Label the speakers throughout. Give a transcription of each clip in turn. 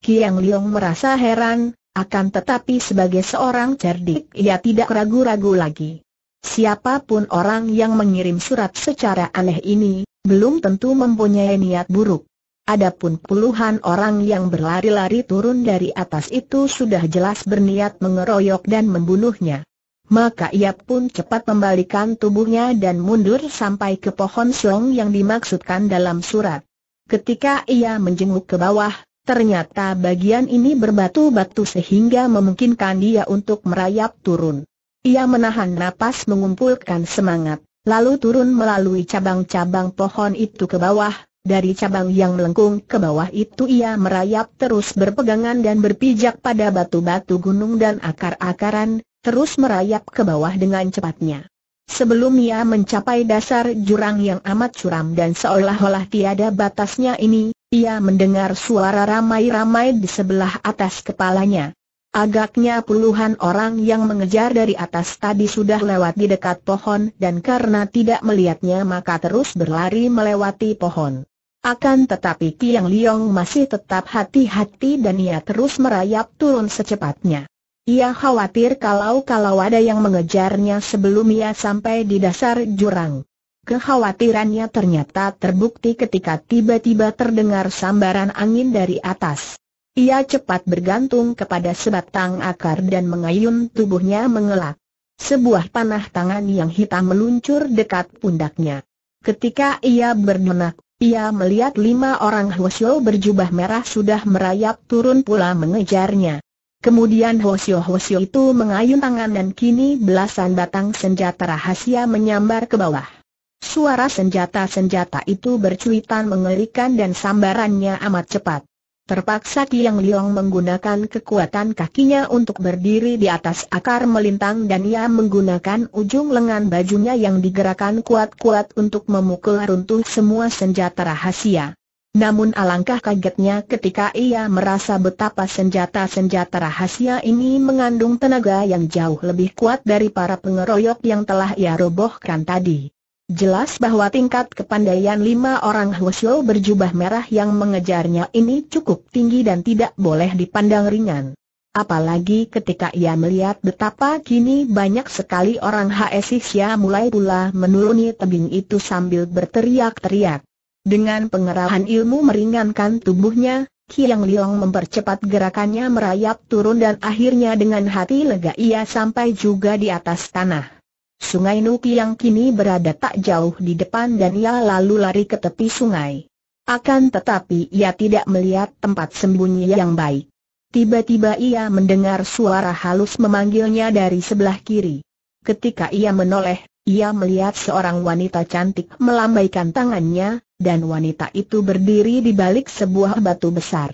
Speaker 1: Kiang Liong merasa heran, akan tetapi sebagai seorang cerdik ia tidak ragu-ragu lagi. Siapapun orang yang mengirim surat secara aneh ini, belum tentu mempunyai niat buruk. Adapun puluhan orang yang berlari-lari turun dari atas itu sudah jelas berniat mengeroyok dan membunuhnya. Maka ia pun cepat membalikan tubuhnya dan mundur sampai ke pohon song yang dimaksudkan dalam surat. Ketika ia menjenguk ke bawah, Ternyata bagian ini berbatu-batu sehingga memungkinkan dia untuk merayap turun. Ia menahan napas mengumpulkan semangat, lalu turun melalui cabang-cabang pohon itu ke bawah, dari cabang yang melengkung ke bawah itu ia merayap terus berpegangan dan berpijak pada batu-batu gunung dan akar-akaran, terus merayap ke bawah dengan cepatnya. Sebelum ia mencapai dasar jurang yang amat curam dan seolah-olah tiada batasnya ini, ia mendengar suara ramai-ramai di sebelah atas kepalanya. Agaknya puluhan orang yang mengejar dari atas tadi sudah lewat di dekat pohon dan karena tidak melihatnya maka terus berlari melewati pohon. Akan tetapi Kiang Liong masih tetap hati-hati dan ia terus merayap turun secepatnya. Ia khawatir kalau-kalau ada yang mengejarnya sebelum ia sampai di dasar jurang. Kekhawatirannya ternyata terbukti ketika tiba-tiba terdengar sambaran angin dari atas. Ia cepat bergantung kepada sebatang akar dan mengayun tubuhnya mengelak. Sebuah panah tangan yang hitam meluncur dekat pundaknya. Ketika ia berdenak, ia melihat lima orang Hwasyo berjubah merah sudah merayap turun pula mengejarnya. Kemudian Hwasyo-Hwasyo itu mengayun tangan dan kini belasan batang senjata rahasia menyambar ke bawah. Suara senjata-senjata itu bercuitan mengerikan dan sambarannya amat cepat. Terpaksa Tiang Liong menggunakan kekuatan kakinya untuk berdiri di atas akar melintang dan ia menggunakan ujung lengan bajunya yang digerakkan kuat-kuat untuk memukul runtuh semua senjata rahasia. Namun alangkah kagetnya ketika ia merasa betapa senjata-senjata rahasia ini mengandung tenaga yang jauh lebih kuat dari para pengeroyok yang telah ia robohkan tadi. Jelas bahwa tingkat kepandaian lima orang Hwasyo berjubah merah yang mengejarnya ini cukup tinggi dan tidak boleh dipandang ringan. Apalagi ketika ia melihat betapa kini banyak sekali orang HSISya mulai pula menuruni tebing itu sambil berteriak-teriak. Dengan pengerahan ilmu meringankan tubuhnya, Kiang Liong mempercepat gerakannya merayap turun dan akhirnya dengan hati lega ia sampai juga di atas tanah. Sungai Nupi yang kini berada tak jauh di depan dan ia lalu lari ke tepi sungai. Akan tetapi ia tidak melihat tempat sembunyi yang baik. Tiba-tiba ia mendengar suara halus memanggilnya dari sebelah kiri. Ketika ia menoleh, ia melihat seorang wanita cantik melambaikan tangannya, dan wanita itu berdiri di balik sebuah batu besar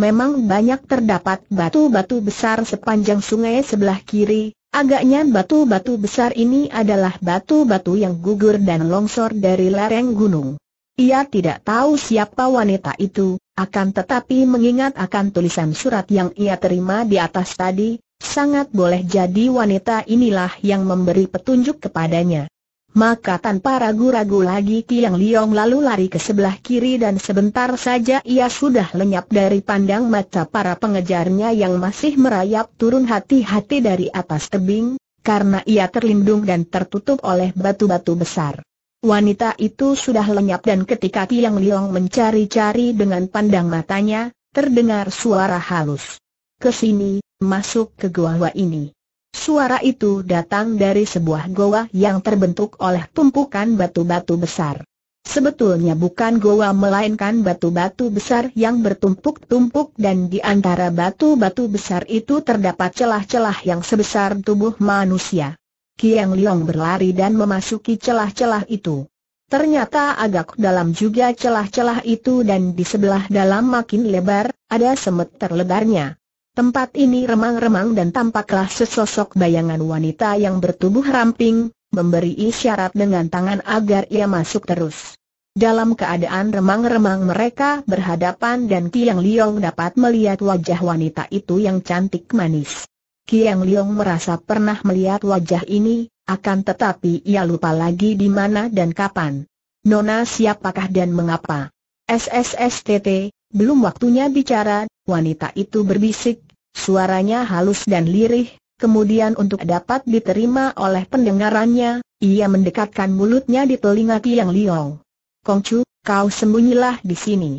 Speaker 1: memang banyak terdapat batu-batu besar sepanjang sungai sebelah kiri, agaknya batu-batu besar ini adalah batu-batu yang gugur dan longsor dari lereng gunung. Ia tidak tahu siapa wanita itu, akan tetapi mengingat akan tulisan surat yang ia terima di atas tadi, sangat boleh jadi wanita inilah yang memberi petunjuk kepadanya. Maka tanpa ragu-ragu lagi Tiang Liong lalu lari ke sebelah kiri dan sebentar saja ia sudah lenyap dari pandang mata para pengejarnya yang masih merayap turun hati-hati dari atas tebing, karena ia terlindung dan tertutup oleh batu-batu besar. Wanita itu sudah lenyap dan ketika Tiang Liong mencari-cari dengan pandang matanya, terdengar suara halus. Kesini, masuk ke gua ini. Suara itu datang dari sebuah goa yang terbentuk oleh tumpukan batu-batu besar. Sebetulnya bukan goa melainkan batu-batu besar yang bertumpuk-tumpuk dan di antara batu-batu besar itu terdapat celah-celah yang sebesar tubuh manusia. Kiang Liong berlari dan memasuki celah-celah itu. Ternyata agak dalam juga celah-celah itu dan di sebelah dalam makin lebar, ada semet terlebarnya. Tempat ini remang-remang dan tampaklah sesosok bayangan wanita yang bertubuh ramping, memberi isyarat dengan tangan agar ia masuk terus. Dalam keadaan remang-remang mereka berhadapan dan Kiang Liong dapat melihat wajah wanita itu yang cantik manis. Kiang Liong merasa pernah melihat wajah ini, akan tetapi ia lupa lagi di mana dan kapan. Nona siapakah dan mengapa? SSSTT, belum waktunya bicara, wanita itu berbisik, suaranya halus dan lirih, kemudian untuk dapat diterima oleh pendengarannya, ia mendekatkan mulutnya di telinga Tiang Liong. Kongcu, kau sembunyilah di sini.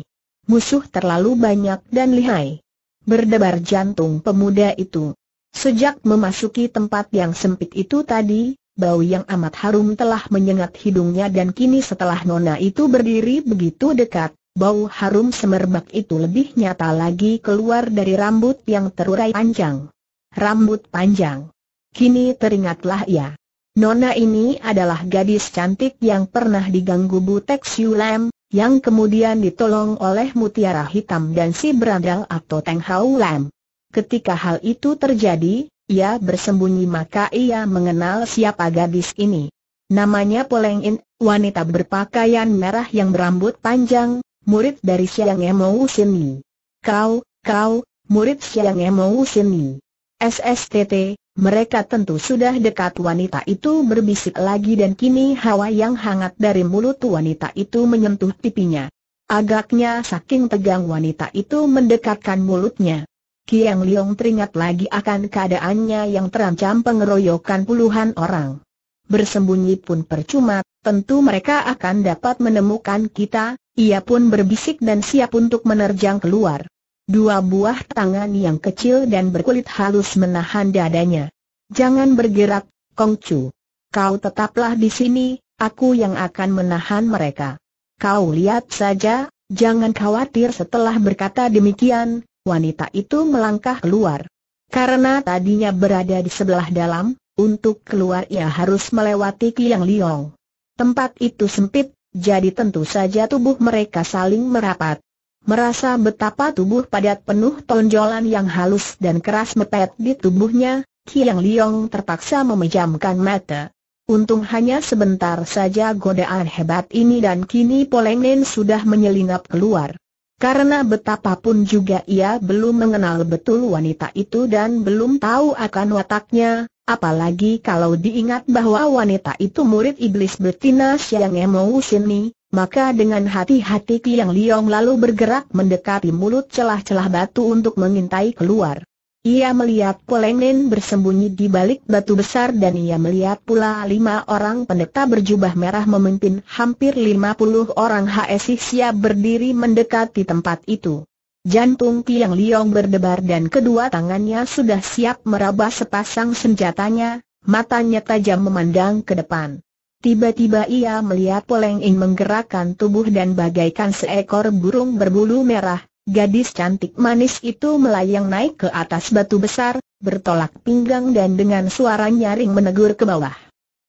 Speaker 1: Musuh terlalu banyak dan lihai. Berdebar jantung pemuda itu. Sejak memasuki tempat yang sempit itu tadi, bau yang amat harum telah menyengat hidungnya dan kini setelah nona itu berdiri begitu dekat, Bau harum semerbak itu lebih nyata lagi keluar dari rambut yang terurai panjang. Rambut panjang. Kini teringatlah ya. Nona ini adalah gadis cantik yang pernah diganggu Butek Siulam, yang kemudian ditolong oleh Mutiara Hitam dan si Berandal atau Teng Lam. Ketika hal itu terjadi, ia bersembunyi maka ia mengenal siapa gadis ini. Namanya Poleng In, wanita berpakaian merah yang berambut panjang, murid dari Siang Emou Sini. Kau, kau, murid Siang Emou Sini. SSTT, mereka tentu sudah dekat wanita itu berbisik lagi dan kini hawa yang hangat dari mulut wanita itu menyentuh pipinya. Agaknya saking tegang wanita itu mendekatkan mulutnya. Kiang Liong teringat lagi akan keadaannya yang terancam pengeroyokan puluhan orang bersembunyi pun percuma, tentu mereka akan dapat menemukan kita, ia pun berbisik dan siap untuk menerjang keluar. Dua buah tangan yang kecil dan berkulit halus menahan dadanya. Jangan bergerak, Kong Chu. Kau tetaplah di sini, aku yang akan menahan mereka. Kau lihat saja, jangan khawatir setelah berkata demikian, wanita itu melangkah keluar. Karena tadinya berada di sebelah dalam, untuk keluar ia harus melewati Kiang Liong. Tempat itu sempit, jadi tentu saja tubuh mereka saling merapat. Merasa betapa tubuh padat penuh tonjolan yang halus dan keras mepet di tubuhnya, Kiang Liong terpaksa memejamkan mata. Untung hanya sebentar saja godaan hebat ini dan kini Nen sudah menyelinap keluar. Karena betapapun juga ia belum mengenal betul wanita itu dan belum tahu akan wataknya, Apalagi kalau diingat bahwa wanita itu murid iblis betina Siang Emo Sini, maka dengan hati-hati Kiang Liong lalu bergerak mendekati mulut celah-celah batu untuk mengintai keluar. Ia melihat Kolengnen bersembunyi di balik batu besar dan ia melihat pula lima orang pendeta berjubah merah memimpin hampir lima puluh orang HSI siap berdiri mendekati tempat itu. Jantung Piang Liong berdebar dan kedua tangannya sudah siap meraba sepasang senjatanya, matanya tajam memandang ke depan. Tiba-tiba ia melihat Poleng Ing menggerakkan tubuh dan bagaikan seekor burung berbulu merah, gadis cantik manis itu melayang naik ke atas batu besar, bertolak pinggang dan dengan suara nyaring menegur ke bawah.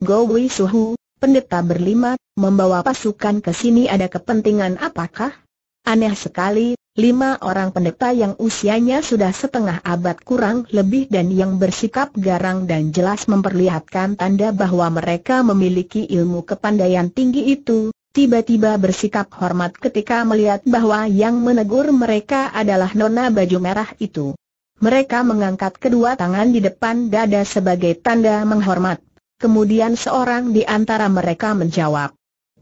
Speaker 1: Go Wei Suhu, pendeta berlima, membawa pasukan ke sini ada kepentingan apakah? Aneh sekali, lima orang pendeta yang usianya sudah setengah abad kurang lebih dan yang bersikap garang dan jelas memperlihatkan tanda bahwa mereka memiliki ilmu kepandaian tinggi itu, tiba-tiba bersikap hormat ketika melihat bahwa yang menegur mereka adalah nona baju merah itu. Mereka mengangkat kedua tangan di depan dada sebagai tanda menghormat. Kemudian seorang di antara mereka menjawab,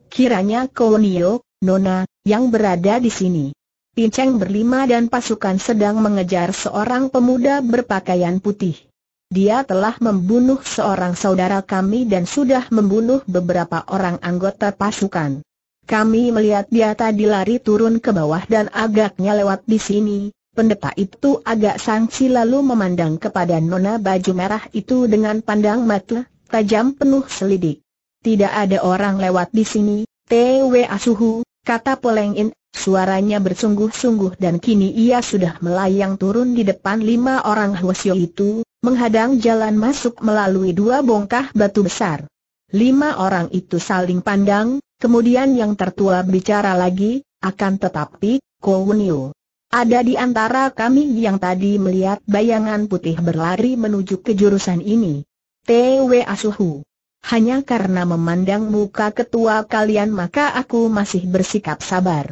Speaker 1: Kiranya Konyo, Nona, yang berada di sini Pinceng berlima dan pasukan sedang mengejar seorang pemuda berpakaian putih. Dia telah membunuh seorang saudara kami dan sudah membunuh beberapa orang anggota pasukan. Kami melihat dia tadi lari turun ke bawah dan agaknya lewat di sini. Pendeta itu agak sangsi lalu memandang kepada nona baju merah itu dengan pandang mata tajam penuh selidik. Tidak ada orang lewat di sini, T.W. Asuhu, kata Poleng Suaranya bersungguh-sungguh dan kini ia sudah melayang turun di depan lima orang Hwasyo itu, menghadang jalan masuk melalui dua bongkah batu besar. Lima orang itu saling pandang, kemudian yang tertua bicara lagi, akan tetapi, Kowenio. Ada di antara kami yang tadi melihat bayangan putih berlari menuju ke jurusan ini. T.W. Asuhu. Hanya karena memandang muka ketua kalian maka aku masih bersikap sabar.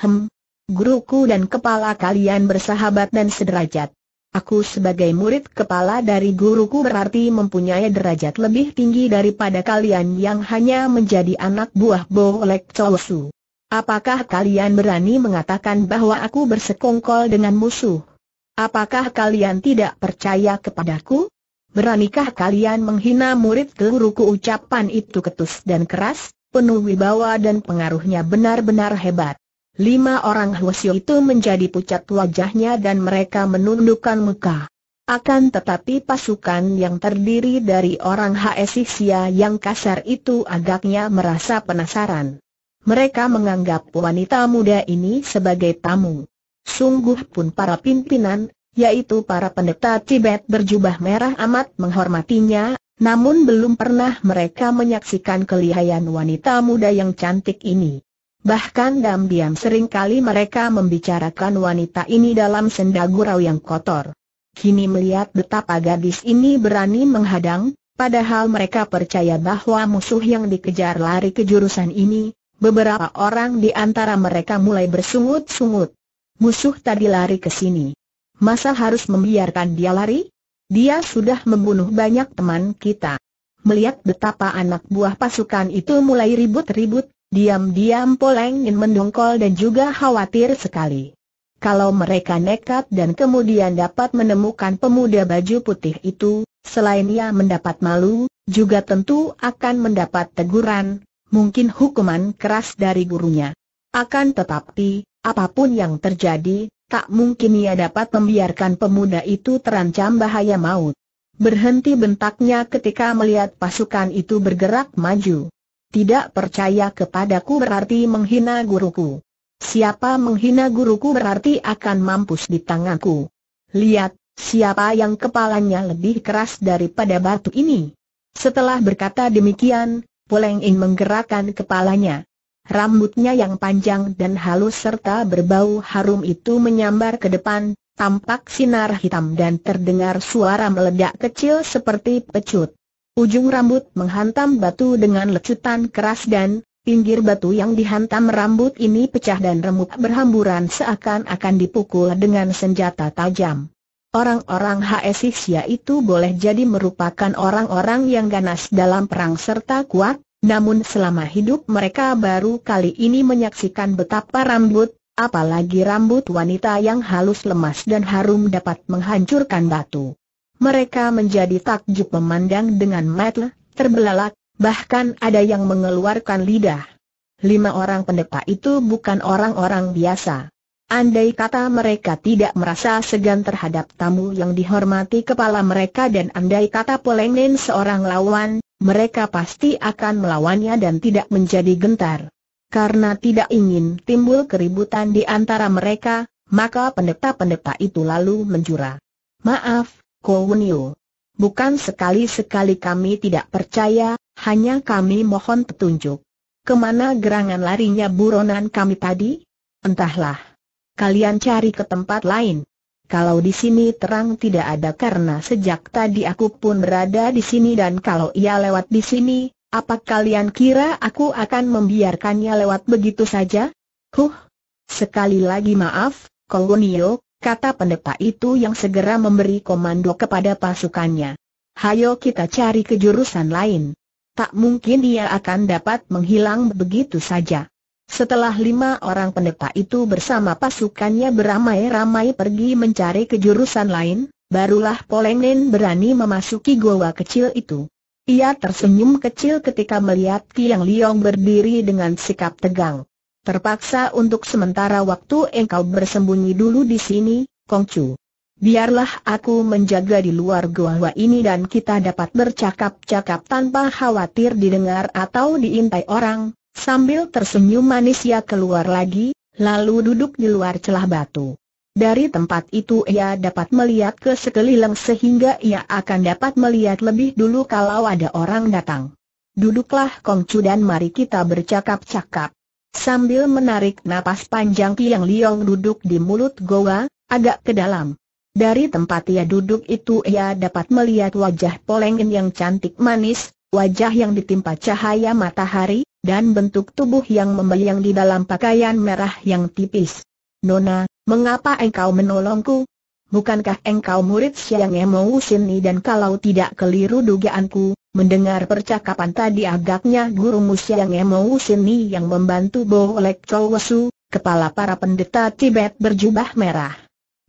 Speaker 1: Hem, guruku dan kepala kalian bersahabat dan sederajat. Aku sebagai murid kepala dari guruku berarti mempunyai derajat lebih tinggi daripada kalian yang hanya menjadi anak buah Bolek Chowsu. Apakah kalian berani mengatakan bahwa aku bersekongkol dengan musuh? Apakah kalian tidak percaya kepadaku? Beranikah kalian menghina murid guruku ucapan itu ketus dan keras, penuh wibawa dan pengaruhnya benar-benar hebat. Lima orang Huosio itu menjadi pucat wajahnya dan mereka menundukkan muka. Akan tetapi pasukan yang terdiri dari orang Hsisia yang kasar itu agaknya merasa penasaran. Mereka menganggap wanita muda ini sebagai tamu. Sungguh pun para pimpinan, yaitu para pendeta Tibet berjubah merah amat menghormatinya, namun belum pernah mereka menyaksikan kelihayan wanita muda yang cantik ini. Bahkan diam-diam kali mereka membicarakan wanita ini dalam senda gurau yang kotor. Kini melihat betapa gadis ini berani menghadang, padahal mereka percaya bahwa musuh yang dikejar lari ke jurusan ini, beberapa orang di antara mereka mulai bersungut-sungut. Musuh tadi lari ke sini. Masa harus membiarkan dia lari? Dia sudah membunuh banyak teman kita. Melihat betapa anak buah pasukan itu mulai ribut-ribut, Diam-diam Polengin mendongkol dan juga khawatir sekali. Kalau mereka nekat dan kemudian dapat menemukan pemuda baju putih itu, selain ia mendapat malu, juga tentu akan mendapat teguran, mungkin hukuman keras dari gurunya. Akan tetapi, apapun yang terjadi, tak mungkin ia dapat membiarkan pemuda itu terancam bahaya maut. Berhenti bentaknya ketika melihat pasukan itu bergerak maju. Tidak percaya kepadaku berarti menghina guruku. Siapa menghina guruku berarti akan mampus di tanganku. Lihat, siapa yang kepalanya lebih keras daripada batu ini. Setelah berkata demikian, Poleng In menggerakkan kepalanya. Rambutnya yang panjang dan halus serta berbau harum itu menyambar ke depan, tampak sinar hitam dan terdengar suara meledak kecil seperti pecut. Ujung rambut menghantam batu dengan lecutan keras dan, pinggir batu yang dihantam rambut ini pecah dan remuk berhamburan seakan-akan dipukul dengan senjata tajam. Orang-orang Hesisia itu boleh jadi merupakan orang-orang yang ganas dalam perang serta kuat, namun selama hidup mereka baru kali ini menyaksikan betapa rambut, apalagi rambut wanita yang halus lemas dan harum dapat menghancurkan batu. Mereka menjadi takjub memandang dengan mata terbelalak, bahkan ada yang mengeluarkan lidah. Lima orang pendeta itu bukan orang-orang biasa. Andai kata mereka tidak merasa segan terhadap tamu yang dihormati kepala mereka dan andai kata polengin seorang lawan, mereka pasti akan melawannya dan tidak menjadi gentar. Karena tidak ingin timbul keributan di antara mereka, maka pendeta-pendeta itu lalu menjura. Maaf, Kowenyo. Bukan sekali-sekali kami tidak percaya, hanya kami mohon petunjuk. Kemana gerangan larinya buronan kami tadi? Entahlah. Kalian cari ke tempat lain. Kalau di sini terang tidak ada karena sejak tadi aku pun berada di sini dan kalau ia lewat di sini, apa kalian kira aku akan membiarkannya lewat begitu saja? Huh, sekali lagi maaf, Kolonio, kata pendeta itu yang segera memberi komando kepada pasukannya. Hayo kita cari kejurusan lain. Tak mungkin ia akan dapat menghilang begitu saja. Setelah lima orang pendeta itu bersama pasukannya beramai-ramai pergi mencari kejurusan lain, barulah Polengnen berani memasuki goa kecil itu. Ia tersenyum kecil ketika melihat Kiang Liong berdiri dengan sikap tegang. Terpaksa untuk sementara waktu engkau bersembunyi dulu di sini, Kongcu. Biarlah aku menjaga di luar gua ini dan kita dapat bercakap-cakap tanpa khawatir didengar atau diintai orang. Sambil tersenyum manis ia keluar lagi, lalu duduk di luar celah batu. Dari tempat itu ia dapat melihat ke sekeliling sehingga ia akan dapat melihat lebih dulu kalau ada orang datang. Duduklah Kongcu dan mari kita bercakap-cakap. Sambil menarik napas panjang Tiang Liong duduk di mulut goa, agak ke dalam. Dari tempat ia duduk itu ia dapat melihat wajah Polengin yang cantik manis, wajah yang ditimpa cahaya matahari, dan bentuk tubuh yang membayang di dalam pakaian merah yang tipis. Nona, mengapa engkau menolongku? Bukankah engkau murid Siang Emo ini dan kalau tidak keliru dugaanku, Mendengar percakapan tadi agaknya guru Musya yang emosi Sini yang membantu Bo Lek Chowesu, kepala para pendeta Tibet berjubah merah.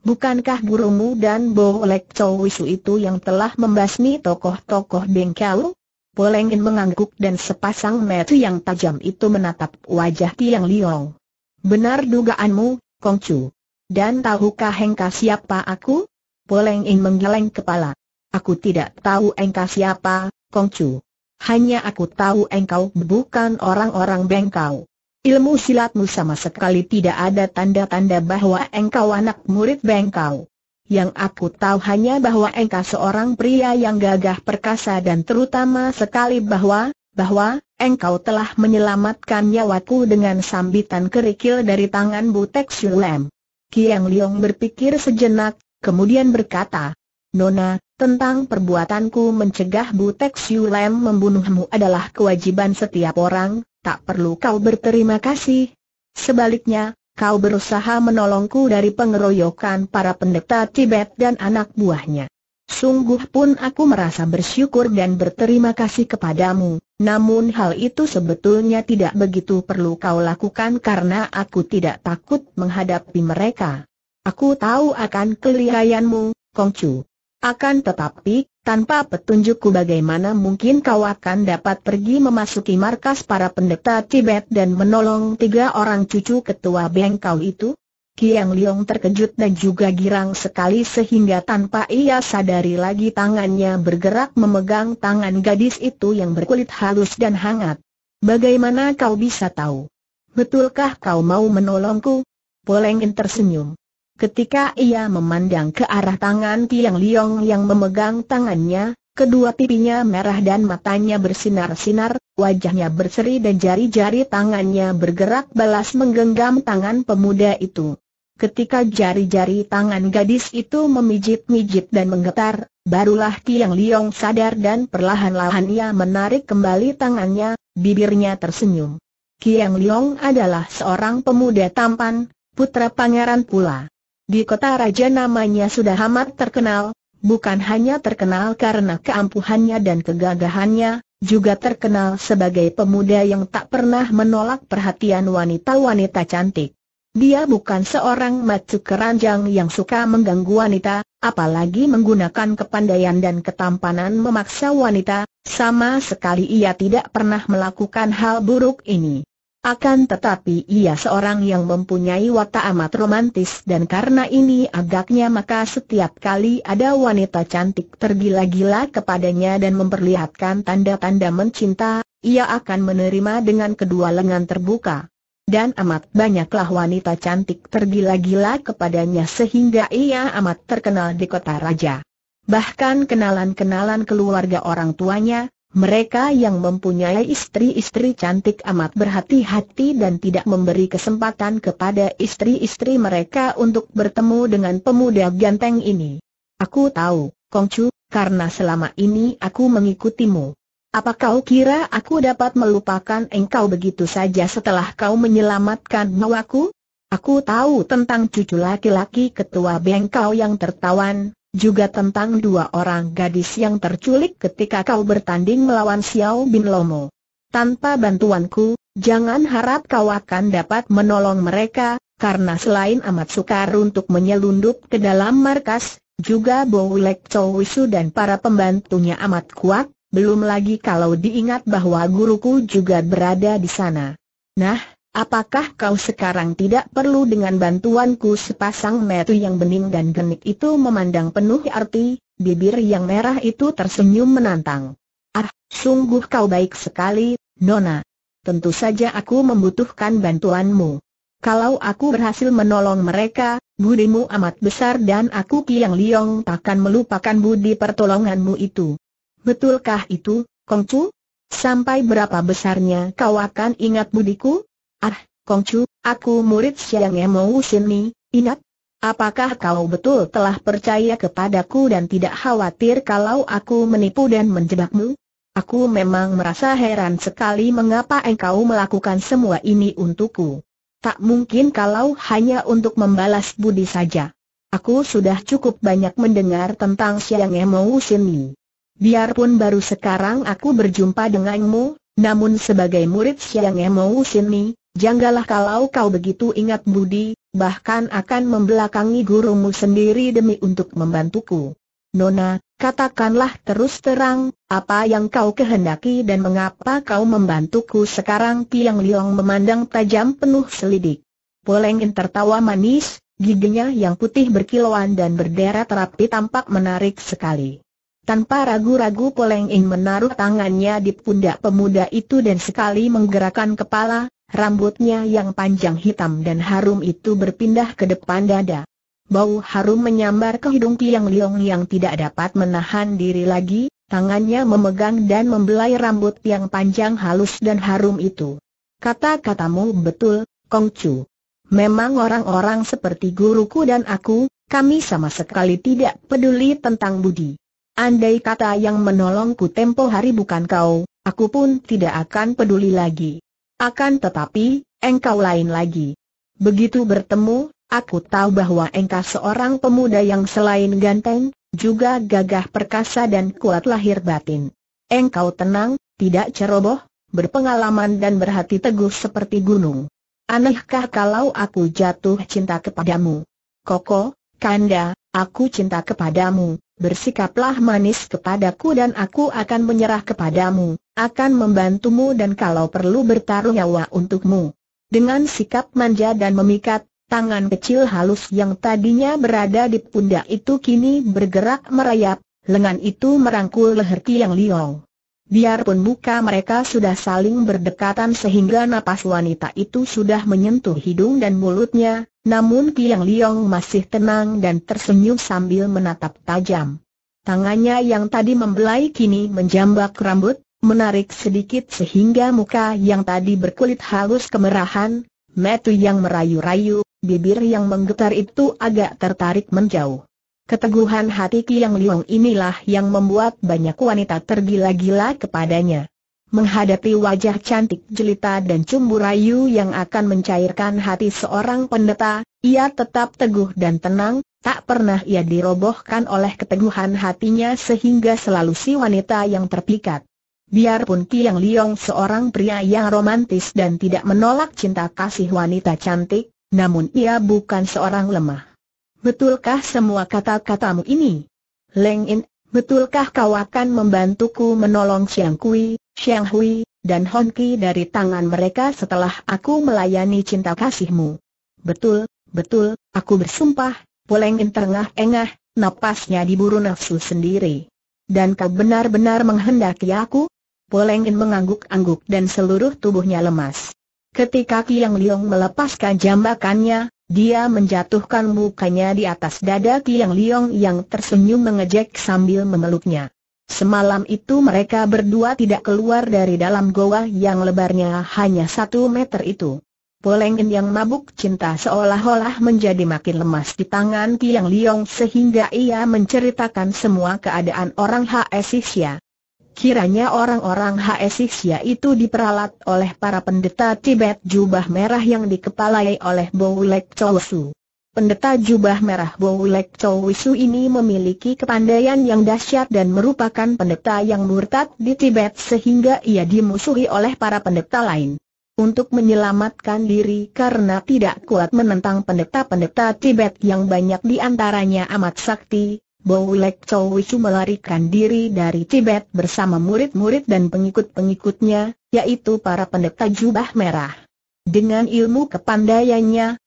Speaker 1: Bukankah gurumu dan Bo Lek Chowesu itu yang telah membasmi tokoh-tokoh Bengkau? Polengin mengangguk dan sepasang mata yang tajam itu menatap wajah Tiang Liong. Benar dugaanmu, Kongcu. Dan tahukah engkau siapa aku? Polengin menggeleng kepala. Aku tidak tahu engkau siapa, Kongcu. Hanya aku tahu engkau bukan orang-orang bengkau. Ilmu silatmu sama sekali tidak ada tanda-tanda bahwa engkau anak murid bengkau. Yang aku tahu hanya bahwa engkau seorang pria yang gagah perkasa dan terutama sekali bahwa, bahwa, engkau telah menyelamatkan nyawaku dengan sambitan kerikil dari tangan Butek Sulem. Kiang Liong berpikir sejenak, kemudian berkata, Nona, tentang perbuatanku mencegah Butek Siu Lem membunuhmu adalah kewajiban setiap orang, tak perlu kau berterima kasih. Sebaliknya, kau berusaha menolongku dari pengeroyokan para pendeta Tibet dan anak buahnya. Sungguh pun aku merasa bersyukur dan berterima kasih kepadamu, namun hal itu sebetulnya tidak begitu perlu kau lakukan karena aku tidak takut menghadapi mereka. Aku tahu akan kelihayanmu, Kongcu. Akan tetapi, tanpa petunjukku bagaimana mungkin kau akan dapat pergi memasuki markas para pendeta Tibet dan menolong tiga orang cucu ketua bengkau itu? Kiang Liong terkejut dan juga girang sekali sehingga tanpa ia sadari lagi tangannya bergerak memegang tangan gadis itu yang berkulit halus dan hangat. Bagaimana kau bisa tahu? Betulkah kau mau menolongku? Polengin tersenyum. Ketika ia memandang ke arah tangan Tiang Liong yang memegang tangannya, kedua pipinya merah dan matanya bersinar-sinar, wajahnya berseri dan jari-jari tangannya bergerak balas menggenggam tangan pemuda itu. Ketika jari-jari tangan gadis itu memijit-mijit dan menggetar, barulah Tiang Liong sadar dan perlahan-lahan ia menarik kembali tangannya, bibirnya tersenyum. Tiang Liong adalah seorang pemuda tampan, putra pangeran pula. Di kota raja namanya sudah amat terkenal, bukan hanya terkenal karena keampuhannya dan kegagahannya, juga terkenal sebagai pemuda yang tak pernah menolak perhatian wanita-wanita cantik. Dia bukan seorang macu keranjang yang suka mengganggu wanita, apalagi menggunakan kepandaian dan ketampanan memaksa wanita, sama sekali ia tidak pernah melakukan hal buruk ini. Akan tetapi ia seorang yang mempunyai watak amat romantis dan karena ini agaknya maka setiap kali ada wanita cantik tergila-gila kepadanya dan memperlihatkan tanda-tanda mencinta, ia akan menerima dengan kedua lengan terbuka. Dan amat banyaklah wanita cantik tergila-gila kepadanya sehingga ia amat terkenal di kota raja. Bahkan kenalan-kenalan keluarga orang tuanya, mereka yang mempunyai istri-istri cantik amat berhati-hati dan tidak memberi kesempatan kepada istri-istri mereka untuk bertemu dengan pemuda ganteng ini. Aku tahu, Kongcu, karena selama ini aku mengikutimu. Apa kau kira aku dapat melupakan engkau begitu saja setelah kau menyelamatkan nyawaku? Aku tahu tentang cucu laki-laki ketua bengkau yang tertawan, juga tentang dua orang gadis yang terculik ketika kau bertanding melawan Xiao Bin Lomo. Tanpa bantuanku, jangan harap kau akan dapat menolong mereka, karena selain amat sukar untuk menyelundup ke dalam markas, juga Bo Lek Chow Wisu dan para pembantunya amat kuat, belum lagi kalau diingat bahwa guruku juga berada di sana. Nah, Apakah kau sekarang tidak perlu dengan bantuanku sepasang metu yang bening dan genik itu memandang penuh arti, bibir yang merah itu tersenyum menantang. Ah, sungguh kau baik sekali, Nona. Tentu saja aku membutuhkan bantuanmu. Kalau aku berhasil menolong mereka, budimu amat besar dan aku Kiang Liong takkan melupakan budi pertolonganmu itu. Betulkah itu, Kongcu? Sampai berapa besarnya kau akan ingat budiku? Ah, Kongcu, aku murid Siang emu Sini, ingat? Apakah kau betul telah percaya kepadaku dan tidak khawatir kalau aku menipu dan menjebakmu? Aku memang merasa heran sekali mengapa engkau melakukan semua ini untukku. Tak mungkin kalau hanya untuk membalas budi saja. Aku sudah cukup banyak mendengar tentang Siang emu Sini. Biarpun baru sekarang aku berjumpa denganmu, namun sebagai murid Siang emu Sini, Janggalah kalau kau begitu ingat budi, bahkan akan membelakangi gurumu sendiri demi untuk membantuku. Nona, katakanlah terus terang, apa yang kau kehendaki dan mengapa kau membantuku sekarang Tiang Liong memandang tajam penuh selidik. Polengin tertawa manis, giginya yang putih berkilauan dan berderet rapi tampak menarik sekali. Tanpa ragu-ragu Poleng In menaruh tangannya di pundak pemuda itu dan sekali menggerakkan kepala, Rambutnya yang panjang hitam dan harum itu berpindah ke depan dada. Bau harum menyambar ke hidung Tiang Liong yang tidak dapat menahan diri lagi, tangannya memegang dan membelai rambut yang panjang halus dan harum itu. Kata-katamu betul, Kong Chu. Memang orang-orang seperti guruku dan aku, kami sama sekali tidak peduli tentang budi. Andai kata yang menolongku tempo hari bukan kau, aku pun tidak akan peduli lagi. Akan tetapi, engkau lain lagi. Begitu bertemu, aku tahu bahwa engkau seorang pemuda yang selain ganteng, juga gagah perkasa dan kuat lahir batin. Engkau tenang, tidak ceroboh, berpengalaman dan berhati teguh seperti gunung. Anehkah kalau aku jatuh cinta kepadamu? Koko, Kanda, aku cinta kepadamu, bersikaplah manis kepadaku dan aku akan menyerah kepadamu, akan membantumu dan kalau perlu bertaruh nyawa untukmu. Dengan sikap manja dan memikat, tangan kecil halus yang tadinya berada di pundak itu kini bergerak merayap, lengan itu merangkul leher Tiang Liong. Biarpun muka mereka sudah saling berdekatan sehingga napas wanita itu sudah menyentuh hidung dan mulutnya, namun Yang Liong masih tenang dan tersenyum sambil menatap tajam. Tangannya yang tadi membelai kini menjambak rambut, menarik sedikit sehingga muka yang tadi berkulit halus kemerahan, metu yang merayu-rayu, bibir yang menggetar itu agak tertarik menjauh. Keteguhan hati Kiang Liung inilah yang membuat banyak wanita tergila-gila kepadanya. Menghadapi wajah cantik jelita dan cumbu rayu yang akan mencairkan hati seorang pendeta, ia tetap teguh dan tenang, tak pernah ia dirobohkan oleh keteguhan hatinya sehingga selalu si wanita yang terpikat. Biarpun Kiang Liong seorang pria yang romantis dan tidak menolak cinta kasih wanita cantik, namun ia bukan seorang lemah betulkah semua kata-katamu ini? Leng In, betulkah kau akan membantuku menolong Xiang Kui, Xiang Hui, dan Hon Ki dari tangan mereka setelah aku melayani cinta kasihmu? Betul, betul, aku bersumpah, Poleng In terengah-engah, napasnya diburu nafsu sendiri. Dan kau benar-benar menghendaki aku? Poleng In mengangguk-angguk dan seluruh tubuhnya lemas. Ketika Kiang Liong melepaskan jambakannya, dia menjatuhkan mukanya di atas dada Tiang Liong yang tersenyum mengejek sambil memeluknya. Semalam itu mereka berdua tidak keluar dari dalam goa yang lebarnya hanya satu meter itu. Polengin yang mabuk cinta seolah-olah menjadi makin lemas di tangan Tiang Liong sehingga ia menceritakan semua keadaan orang H.S. Isya. Kiranya orang-orang Hsixia itu diperalat oleh para pendeta Tibet jubah merah yang dikepalai oleh Boulek Chowsu. Pendeta jubah merah Boulek Chowsu ini memiliki kepandaian yang dahsyat dan merupakan pendeta yang murtad di Tibet sehingga ia dimusuhi oleh para pendeta lain. Untuk menyelamatkan diri karena tidak kuat menentang pendeta-pendeta Tibet yang banyak di antaranya amat sakti, Chow Wichu melarikan diri dari Tibet bersama murid-murid dan pengikut-pengikutnya, yaitu para pendeta jubah merah. Dengan ilmu kepandaiannya,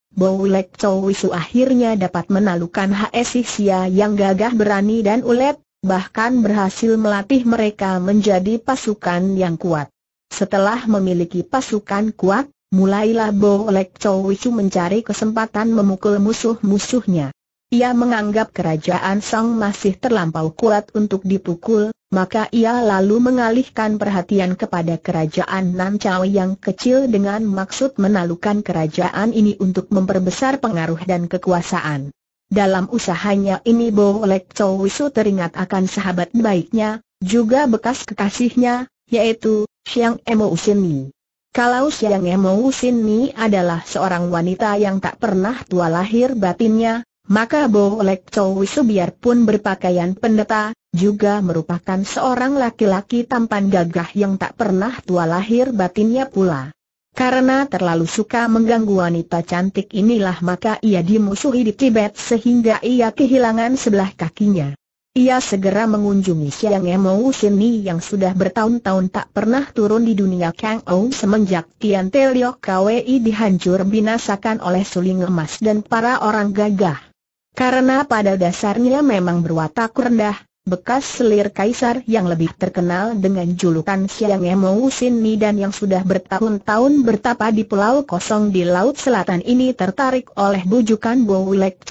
Speaker 1: Chow Wichu akhirnya dapat menalukan H.S. yang gagah berani dan ulet, bahkan berhasil melatih mereka menjadi pasukan yang kuat. Setelah memiliki pasukan kuat, mulailah Bo Lek Wichu mencari kesempatan memukul musuh-musuhnya. Ia menganggap kerajaan Song masih terlampau kuat untuk dipukul, maka ia lalu mengalihkan perhatian kepada kerajaan Nanchao yang kecil dengan maksud menalukan kerajaan ini untuk memperbesar pengaruh dan kekuasaan. Dalam usahanya ini Bo Lek Chow Wisu teringat akan sahabat baiknya, juga bekas kekasihnya, yaitu Xiang Emo Mi. Kalau Xiang Emo Mi adalah seorang wanita yang tak pernah tua lahir batinnya, maka Bo Lek Chowisu biarpun berpakaian pendeta, juga merupakan seorang laki-laki tampan gagah yang tak pernah tua lahir batinnya pula. Karena terlalu suka mengganggu wanita cantik inilah maka ia dimusuhi di Tibet sehingga ia kehilangan sebelah kakinya. Ia segera mengunjungi Siang Emo Sini yang sudah bertahun-tahun tak pernah turun di dunia Kang Ou semenjak Tian Teliok Kwi dihancur binasakan oleh suling emas dan para orang gagah. Karena pada dasarnya memang berwatak rendah, bekas selir kaisar yang lebih terkenal dengan julukan Siang Emo Sinmi dan yang sudah bertahun-tahun bertapa di pulau kosong di Laut Selatan ini tertarik oleh bujukan Bo Wilek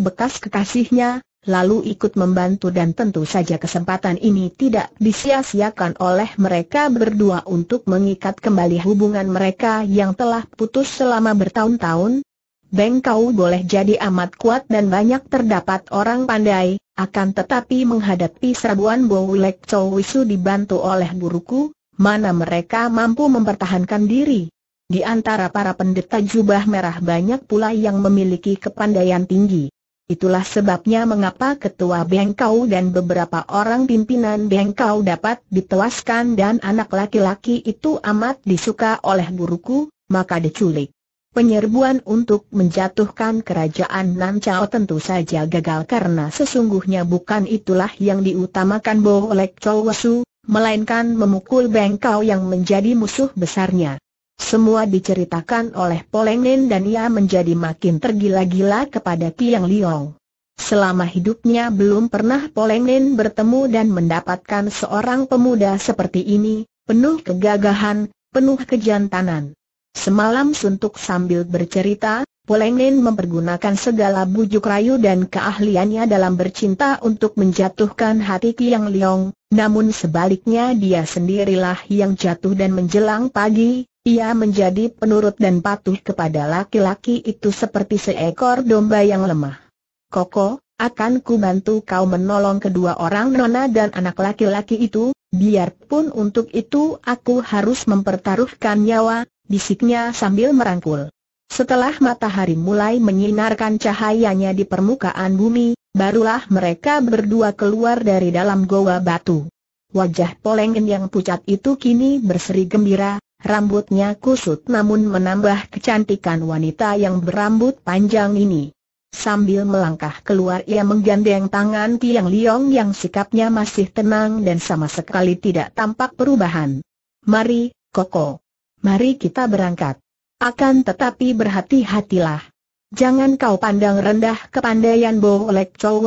Speaker 1: bekas kekasihnya, lalu ikut membantu dan tentu saja kesempatan ini tidak disia-siakan oleh mereka berdua untuk mengikat kembali hubungan mereka yang telah putus selama bertahun-tahun, Beng kau boleh jadi amat kuat dan banyak terdapat orang pandai, akan tetapi menghadapi serbuan Chow Wisu dibantu oleh guruku, mana mereka mampu mempertahankan diri. Di antara para pendeta jubah merah banyak pula yang memiliki kepandaian tinggi. Itulah sebabnya mengapa ketua Bengkau dan beberapa orang pimpinan Bengkau dapat ditewaskan dan anak laki-laki itu amat disuka oleh guruku, maka diculik. Penyerbuan untuk menjatuhkan kerajaan Nancao tentu saja gagal karena sesungguhnya bukan itulah yang diutamakan Bo Lek Wasu, melainkan memukul Bengkau yang menjadi musuh besarnya. Semua diceritakan oleh Nen dan ia menjadi makin tergila-gila kepada Tiang Liong. Selama hidupnya belum pernah Nen bertemu dan mendapatkan seorang pemuda seperti ini, penuh kegagahan, penuh kejantanan. Semalam suntuk sambil bercerita, Polengin mempergunakan segala bujuk rayu dan keahliannya dalam bercinta untuk menjatuhkan hati Kiang Liong, namun sebaliknya dia sendirilah yang jatuh dan menjelang pagi, ia menjadi penurut dan patuh kepada laki-laki itu seperti seekor domba yang lemah. Koko, akan ku bantu kau menolong kedua orang nona dan anak laki-laki itu, biarpun untuk itu aku harus mempertaruhkan nyawa, bisiknya sambil merangkul. Setelah matahari mulai menyinarkan cahayanya di permukaan bumi, barulah mereka berdua keluar dari dalam goa batu. Wajah Polengen yang pucat itu kini berseri gembira, rambutnya kusut namun menambah kecantikan wanita yang berambut panjang ini. Sambil melangkah keluar ia menggandeng tangan Tiang Liong yang sikapnya masih tenang dan sama sekali tidak tampak perubahan. Mari, Koko mari kita berangkat. Akan tetapi berhati-hatilah. Jangan kau pandang rendah kepandaian Bo Lek Chow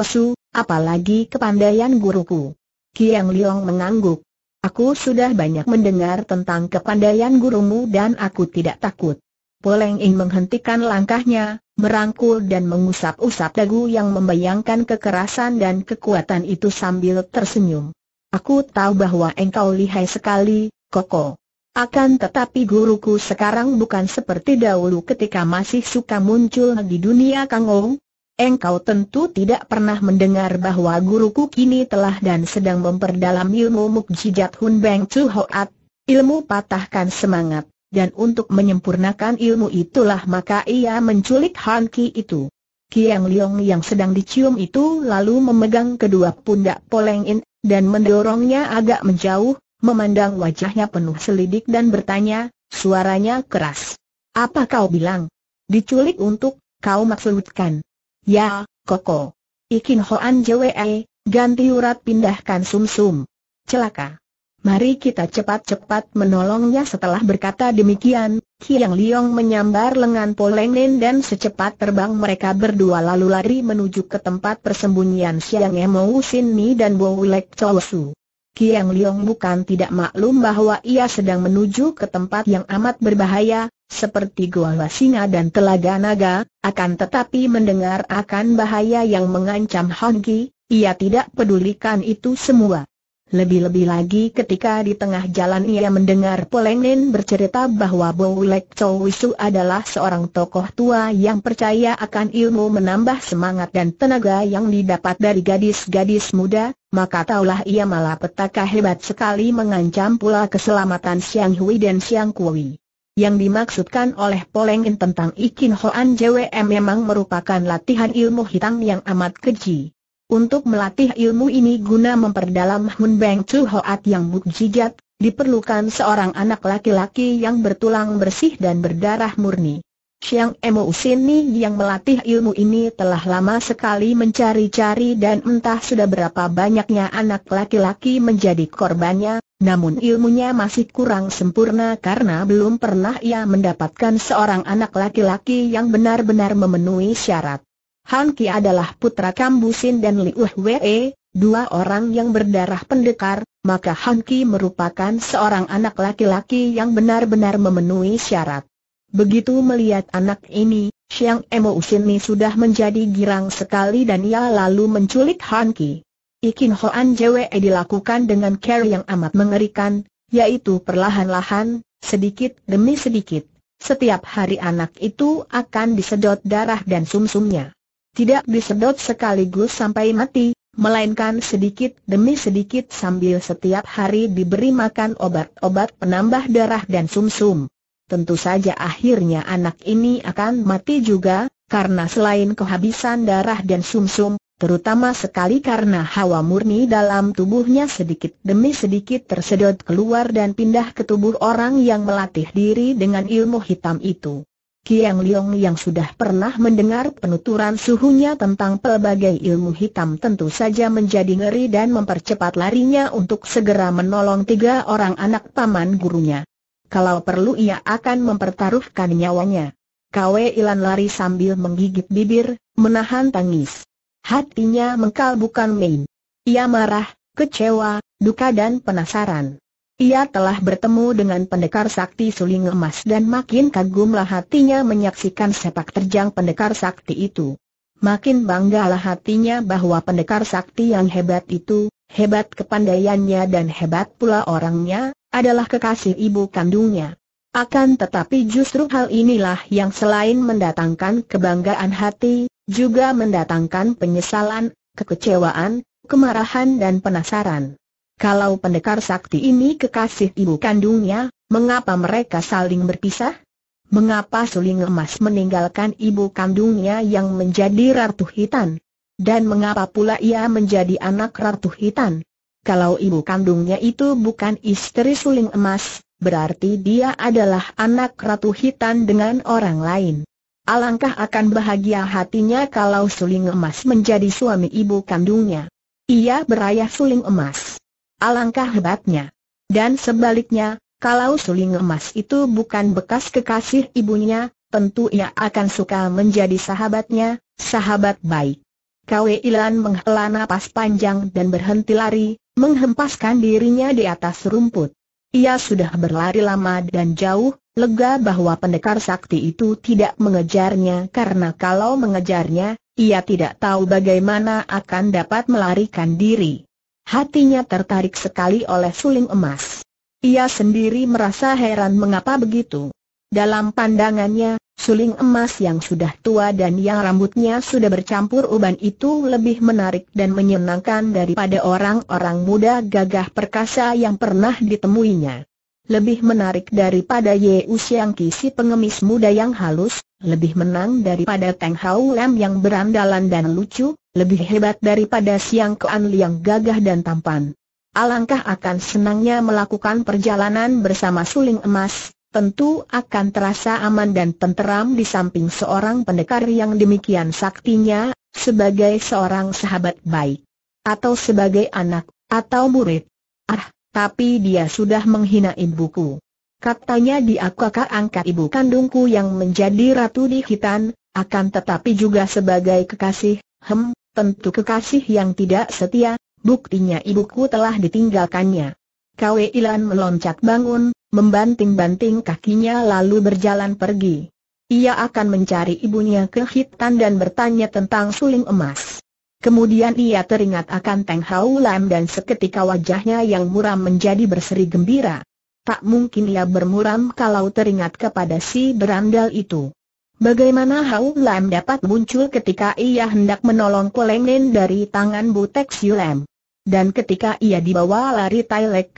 Speaker 1: apalagi kepandaian guruku. Kiang Liong mengangguk. Aku sudah banyak mendengar tentang kepandaian gurumu dan aku tidak takut. Poleng Ing menghentikan langkahnya, merangkul dan mengusap-usap dagu yang membayangkan kekerasan dan kekuatan itu sambil tersenyum. Aku tahu bahwa engkau lihai sekali, Koko. Akan tetapi guruku sekarang bukan seperti dahulu ketika masih suka muncul di dunia Kang Ou. Engkau tentu tidak pernah mendengar bahwa guruku kini telah dan sedang memperdalam ilmu mukjizat Hun Beng Chu Hoat, ilmu patahkan semangat, dan untuk menyempurnakan ilmu itulah maka ia menculik Han Ki itu. Kiang Liong yang sedang dicium itu lalu memegang kedua pundak Poleng In, dan mendorongnya agak menjauh, memandang wajahnya penuh selidik dan bertanya, suaranya keras. Apa kau bilang? Diculik untuk, kau maksudkan? Ya, Koko. Ikin Hoan Jwe, ganti urat pindahkan sumsum. -sum. Celaka. Mari kita cepat-cepat menolongnya setelah berkata demikian, Hiang Liong menyambar lengan Nen dan secepat terbang mereka berdua lalu lari menuju ke tempat persembunyian Siang Emo Mi dan Bo Wilek Su. Kiang Liong bukan tidak maklum bahwa ia sedang menuju ke tempat yang amat berbahaya, seperti gua Singa dan Telaga Naga, akan tetapi mendengar akan bahaya yang mengancam Hongki, ia tidak pedulikan itu semua. Lebih-lebih lagi ketika di tengah jalan ia mendengar Polengnen bercerita bahwa Bowlek Chow Wisu adalah seorang tokoh tua yang percaya akan ilmu menambah semangat dan tenaga yang didapat dari gadis-gadis muda, maka taulah ia malah petaka hebat sekali mengancam pula keselamatan Siang Hui dan Siang Kui. Yang dimaksudkan oleh Polengin tentang Ikin Hoan JWM memang merupakan latihan ilmu hitam yang amat keji. Untuk melatih ilmu ini guna memperdalam Hun Beng Chu Hoat yang mukjizat, diperlukan seorang anak laki-laki yang bertulang bersih dan berdarah murni. Siang Emo Usini yang melatih ilmu ini telah lama sekali mencari-cari dan entah sudah berapa banyaknya anak laki-laki menjadi korbannya, namun ilmunya masih kurang sempurna karena belum pernah ia mendapatkan seorang anak laki-laki yang benar-benar memenuhi syarat. Han Ki adalah putra Kambusin dan Liu Hwee, dua orang yang berdarah pendekar, maka Han Ki merupakan seorang anak laki-laki yang benar-benar memenuhi syarat. Begitu melihat anak ini, Xiang Emo Usini sudah menjadi girang sekali dan ia lalu menculik Han Ki. Ikin Hoan Jwe dilakukan dengan care yang amat mengerikan, yaitu perlahan-lahan, sedikit demi sedikit. Setiap hari anak itu akan disedot darah dan sumsumnya tidak disedot sekaligus sampai mati, melainkan sedikit demi sedikit sambil setiap hari diberi makan obat-obat penambah darah dan sumsum. Tentu saja akhirnya anak ini akan mati juga, karena selain kehabisan darah dan sumsum, terutama sekali karena hawa murni dalam tubuhnya sedikit demi sedikit tersedot keluar dan pindah ke tubuh orang yang melatih diri dengan ilmu hitam itu. Kiang Liong yang sudah pernah mendengar penuturan suhunya tentang pelbagai ilmu hitam tentu saja menjadi ngeri dan mempercepat larinya untuk segera menolong tiga orang anak paman gurunya. Kalau perlu ia akan mempertaruhkan nyawanya. Kwe Ilan lari sambil menggigit bibir, menahan tangis. Hatinya mengkal bukan main. Ia marah, kecewa, duka dan penasaran. Ia telah bertemu dengan pendekar sakti suling emas dan makin kagumlah hatinya menyaksikan sepak terjang pendekar sakti itu. Makin banggalah hatinya bahwa pendekar sakti yang hebat itu, hebat kepandaiannya dan hebat pula orangnya, adalah kekasih ibu kandungnya. Akan tetapi justru hal inilah yang selain mendatangkan kebanggaan hati, juga mendatangkan penyesalan, kekecewaan, kemarahan dan penasaran. Kalau pendekar sakti ini kekasih ibu kandungnya, mengapa mereka saling berpisah? Mengapa suling emas meninggalkan ibu kandungnya yang menjadi Ratu hitam? Dan mengapa pula ia menjadi anak Ratu hitam? Kalau ibu kandungnya itu bukan istri suling emas, berarti dia adalah anak Ratu hitam dengan orang lain. Alangkah akan bahagia hatinya kalau suling emas menjadi suami ibu kandungnya. Ia berayah suling emas. Alangkah hebatnya. Dan sebaliknya, kalau suling emas itu bukan bekas kekasih ibunya, tentu ia akan suka menjadi sahabatnya, sahabat baik. Kwe Ilan menghela napas panjang dan berhenti lari, menghempaskan dirinya di atas rumput. Ia sudah berlari lama dan jauh, lega bahwa pendekar sakti itu tidak mengejarnya karena kalau mengejarnya, ia tidak tahu bagaimana akan dapat melarikan diri. Hatinya tertarik sekali oleh suling emas. Ia sendiri merasa heran mengapa begitu. Dalam pandangannya, suling emas yang sudah tua dan yang rambutnya sudah bercampur uban itu lebih menarik dan menyenangkan daripada orang-orang muda gagah perkasa yang pernah ditemuinya. Lebih menarik daripada Ye Usiang kisi pengemis muda yang halus, lebih menang daripada Teng Hau Lam yang berandalan dan lucu, lebih hebat daripada Siang Kuan Liang gagah dan tampan. Alangkah akan senangnya melakukan perjalanan bersama suling emas, tentu akan terasa aman dan tenteram di samping seorang pendekar yang demikian saktinya, sebagai seorang sahabat baik. Atau sebagai anak, atau murid. Ah, tapi dia sudah menghina ibuku. Katanya dia kakak angkat ibu kandungku yang menjadi ratu di hitan, akan tetapi juga sebagai kekasih, hem, Tentu kekasih yang tidak setia, buktinya ibuku telah ditinggalkannya. Kwe Ilan meloncat bangun, membanting-banting kakinya lalu berjalan pergi. Ia akan mencari ibunya ke Hitan dan bertanya tentang suling emas. Kemudian ia teringat akan Teng Hau Lam dan seketika wajahnya yang muram menjadi berseri gembira. Tak mungkin ia bermuram kalau teringat kepada si berandal itu. Bagaimana Hau Lam dapat muncul ketika ia hendak menolong Kolengin dari tangan Butek Siulam? Dan ketika ia dibawa lari Tai Lek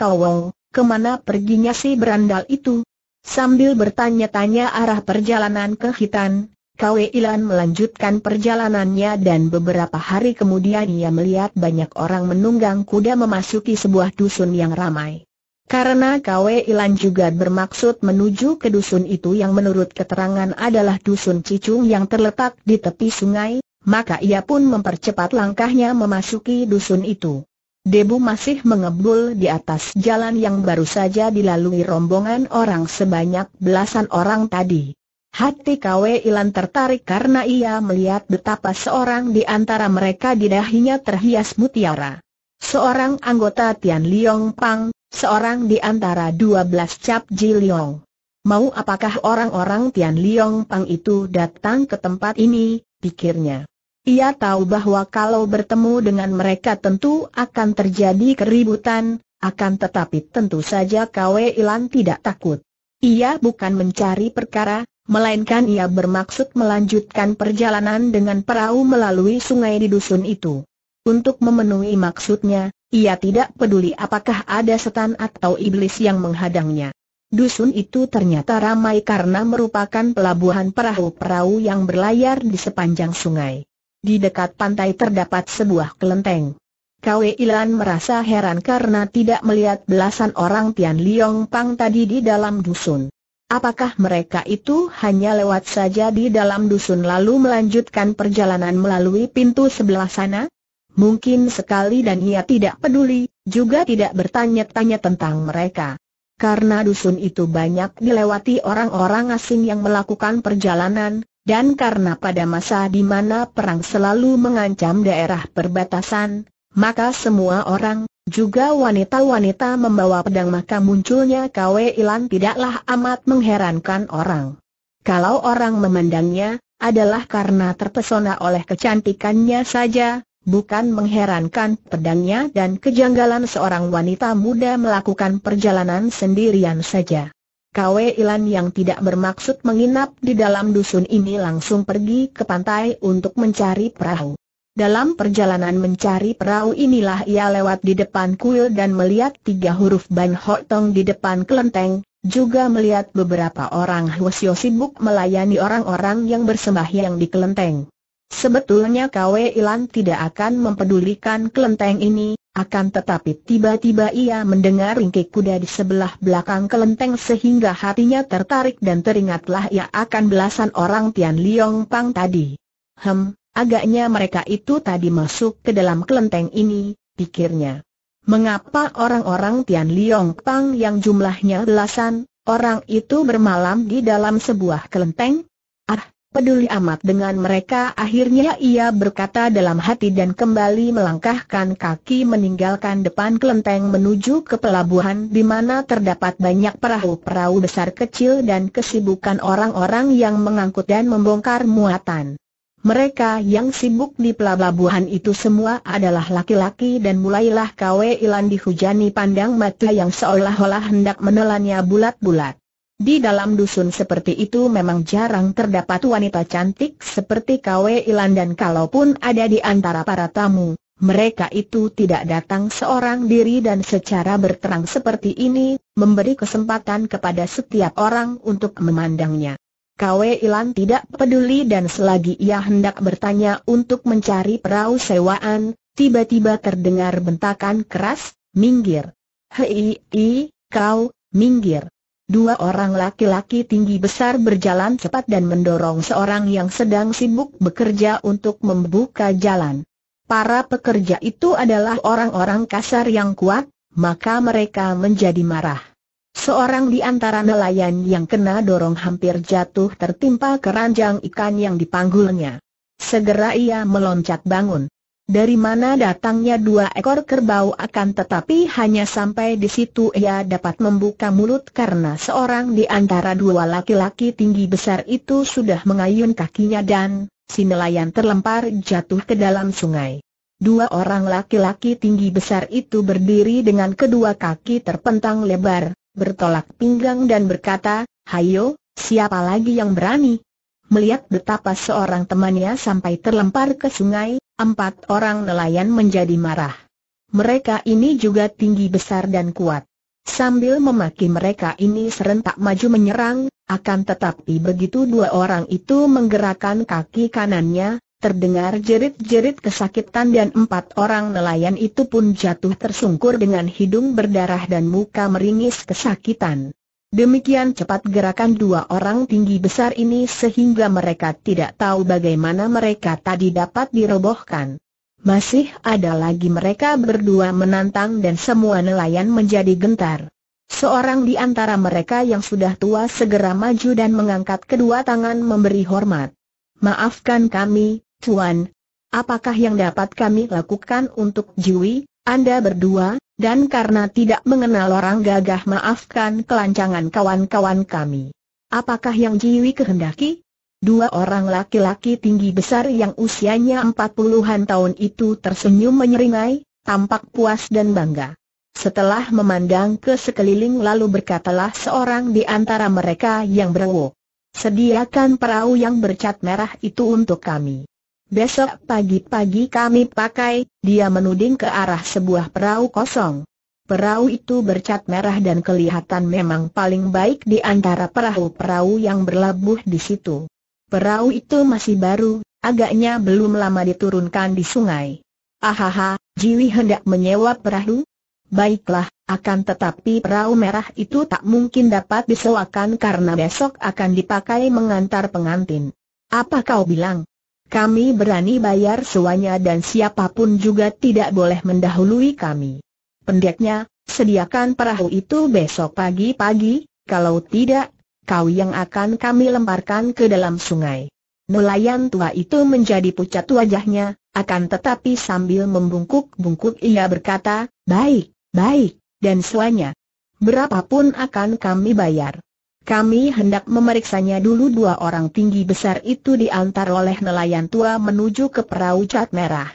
Speaker 1: kemana perginya si berandal itu? Sambil bertanya-tanya arah perjalanan ke Hitan, Kwe Ilan melanjutkan perjalanannya dan beberapa hari kemudian ia melihat banyak orang menunggang kuda memasuki sebuah dusun yang ramai. Karena Kwe Ilan juga bermaksud menuju ke dusun itu yang menurut keterangan adalah dusun Cicung yang terletak di tepi sungai, maka ia pun mempercepat langkahnya memasuki dusun itu. Debu masih mengebul di atas jalan yang baru saja dilalui rombongan orang sebanyak belasan orang tadi. Hati Kwe Ilan tertarik karena ia melihat betapa seorang di antara mereka di dahinya terhias mutiara. Seorang anggota Tian Liong Pang, Seorang di antara dua belas cap Ji Liong. Mau apakah orang-orang Tian Liong Pang itu datang ke tempat ini, pikirnya. Ia tahu bahwa kalau bertemu dengan mereka tentu akan terjadi keributan, akan tetapi tentu saja Kwe Ilan tidak takut. Ia bukan mencari perkara, melainkan ia bermaksud melanjutkan perjalanan dengan perahu melalui sungai di dusun itu. Untuk memenuhi maksudnya, ia tidak peduli apakah ada setan atau iblis yang menghadangnya. Dusun itu ternyata ramai karena merupakan pelabuhan perahu-perahu yang berlayar di sepanjang sungai. Di dekat pantai terdapat sebuah kelenteng. Kwe Ilan merasa heran karena tidak melihat belasan orang Tian Liong Pang tadi di dalam dusun. Apakah mereka itu hanya lewat saja di dalam dusun lalu melanjutkan perjalanan melalui pintu sebelah sana? Mungkin sekali dan ia tidak peduli, juga tidak bertanya-tanya tentang mereka. Karena dusun itu banyak dilewati orang-orang asing yang melakukan perjalanan, dan karena pada masa di mana perang selalu mengancam daerah perbatasan, maka semua orang, juga wanita-wanita membawa pedang maka munculnya KW Ilan tidaklah amat mengherankan orang. Kalau orang memandangnya, adalah karena terpesona oleh kecantikannya saja, Bukan mengherankan pedangnya dan kejanggalan seorang wanita muda melakukan perjalanan sendirian saja. Kwe Ilan yang tidak bermaksud menginap di dalam dusun ini langsung pergi ke pantai untuk mencari perahu. Dalam perjalanan mencari perahu inilah ia lewat di depan kuil dan melihat tiga huruf Ban Hotong di depan kelenteng, juga melihat beberapa orang Hwasyo sibuk melayani orang-orang yang bersembahyang di kelenteng. Sebetulnya Kwe Ilan tidak akan mempedulikan kelenteng ini, akan tetapi tiba-tiba ia mendengar ringkik kuda di sebelah belakang kelenteng sehingga hatinya tertarik dan teringatlah ia akan belasan orang Tian Liong Pang tadi. Hem, agaknya mereka itu tadi masuk ke dalam kelenteng ini, pikirnya. Mengapa orang-orang Tian Liong Pang yang jumlahnya belasan, orang itu bermalam di dalam sebuah kelenteng? peduli amat dengan mereka akhirnya ia berkata dalam hati dan kembali melangkahkan kaki meninggalkan depan kelenteng menuju ke pelabuhan di mana terdapat banyak perahu-perahu besar kecil dan kesibukan orang-orang yang mengangkut dan membongkar muatan. Mereka yang sibuk di pelabuhan itu semua adalah laki-laki dan mulailah kawe Ilan dihujani pandang mata yang seolah-olah hendak menelannya bulat-bulat. Di dalam dusun seperti itu memang jarang terdapat wanita cantik seperti Kwe Ilan dan kalaupun ada di antara para tamu, mereka itu tidak datang seorang diri dan secara berterang seperti ini, memberi kesempatan kepada setiap orang untuk memandangnya. Kwe Ilan tidak peduli dan selagi ia hendak bertanya untuk mencari perahu sewaan, tiba-tiba terdengar bentakan keras, minggir. Hei, kau, minggir. Dua orang laki-laki tinggi besar berjalan cepat dan mendorong seorang yang sedang sibuk bekerja untuk membuka jalan. Para pekerja itu adalah orang-orang kasar yang kuat, maka mereka menjadi marah. Seorang di antara nelayan yang kena dorong hampir jatuh tertimpa keranjang ikan yang dipanggulnya. Segera ia meloncat bangun. Dari mana datangnya dua ekor kerbau akan tetapi hanya sampai di situ ia dapat membuka mulut karena seorang di antara dua laki-laki tinggi besar itu sudah mengayun kakinya dan si nelayan terlempar jatuh ke dalam sungai. Dua orang laki-laki tinggi besar itu berdiri dengan kedua kaki terpentang lebar, bertolak pinggang dan berkata, Hayo, siapa lagi yang berani? Melihat betapa seorang temannya sampai terlempar ke sungai, empat orang nelayan menjadi marah. Mereka ini juga tinggi besar dan kuat. Sambil memaki mereka ini serentak maju menyerang, akan tetapi begitu dua orang itu menggerakkan kaki kanannya, terdengar jerit-jerit kesakitan dan empat orang nelayan itu pun jatuh tersungkur dengan hidung berdarah dan muka meringis kesakitan. Demikian cepat gerakan dua orang tinggi besar ini sehingga mereka tidak tahu bagaimana mereka tadi dapat dirobohkan. Masih ada lagi mereka berdua menantang dan semua nelayan menjadi gentar. Seorang di antara mereka yang sudah tua segera maju dan mengangkat kedua tangan memberi hormat. Maafkan kami, Tuan. Apakah yang dapat kami lakukan untuk Jiwi, Anda berdua? dan karena tidak mengenal orang gagah maafkan kelancangan kawan-kawan kami. Apakah yang Jiwi kehendaki? Dua orang laki-laki tinggi besar yang usianya empat puluhan tahun itu tersenyum menyeringai, tampak puas dan bangga. Setelah memandang ke sekeliling lalu berkatalah seorang di antara mereka yang berwo. Sediakan perahu yang bercat merah itu untuk kami. Besok pagi-pagi kami pakai, dia menuding ke arah sebuah perahu kosong. Perahu itu bercat merah dan kelihatan memang paling baik di antara perahu-perahu yang berlabuh di situ. Perahu itu masih baru, agaknya belum lama diturunkan di sungai. Ahaha, Jiwi hendak menyewa perahu? Baiklah, akan tetapi perahu merah itu tak mungkin dapat disewakan karena besok akan dipakai mengantar pengantin. Apa kau bilang? Kami berani bayar sewanya dan siapapun juga tidak boleh mendahului kami. Pendeknya, sediakan perahu itu besok pagi-pagi, kalau tidak, kau yang akan kami lemparkan ke dalam sungai. Nelayan tua itu menjadi pucat wajahnya, akan tetapi sambil membungkuk-bungkuk ia berkata, baik, baik, dan suanya. Berapapun akan kami bayar. Kami hendak memeriksanya dulu dua orang tinggi besar itu diantar oleh nelayan tua menuju ke perahu cat merah.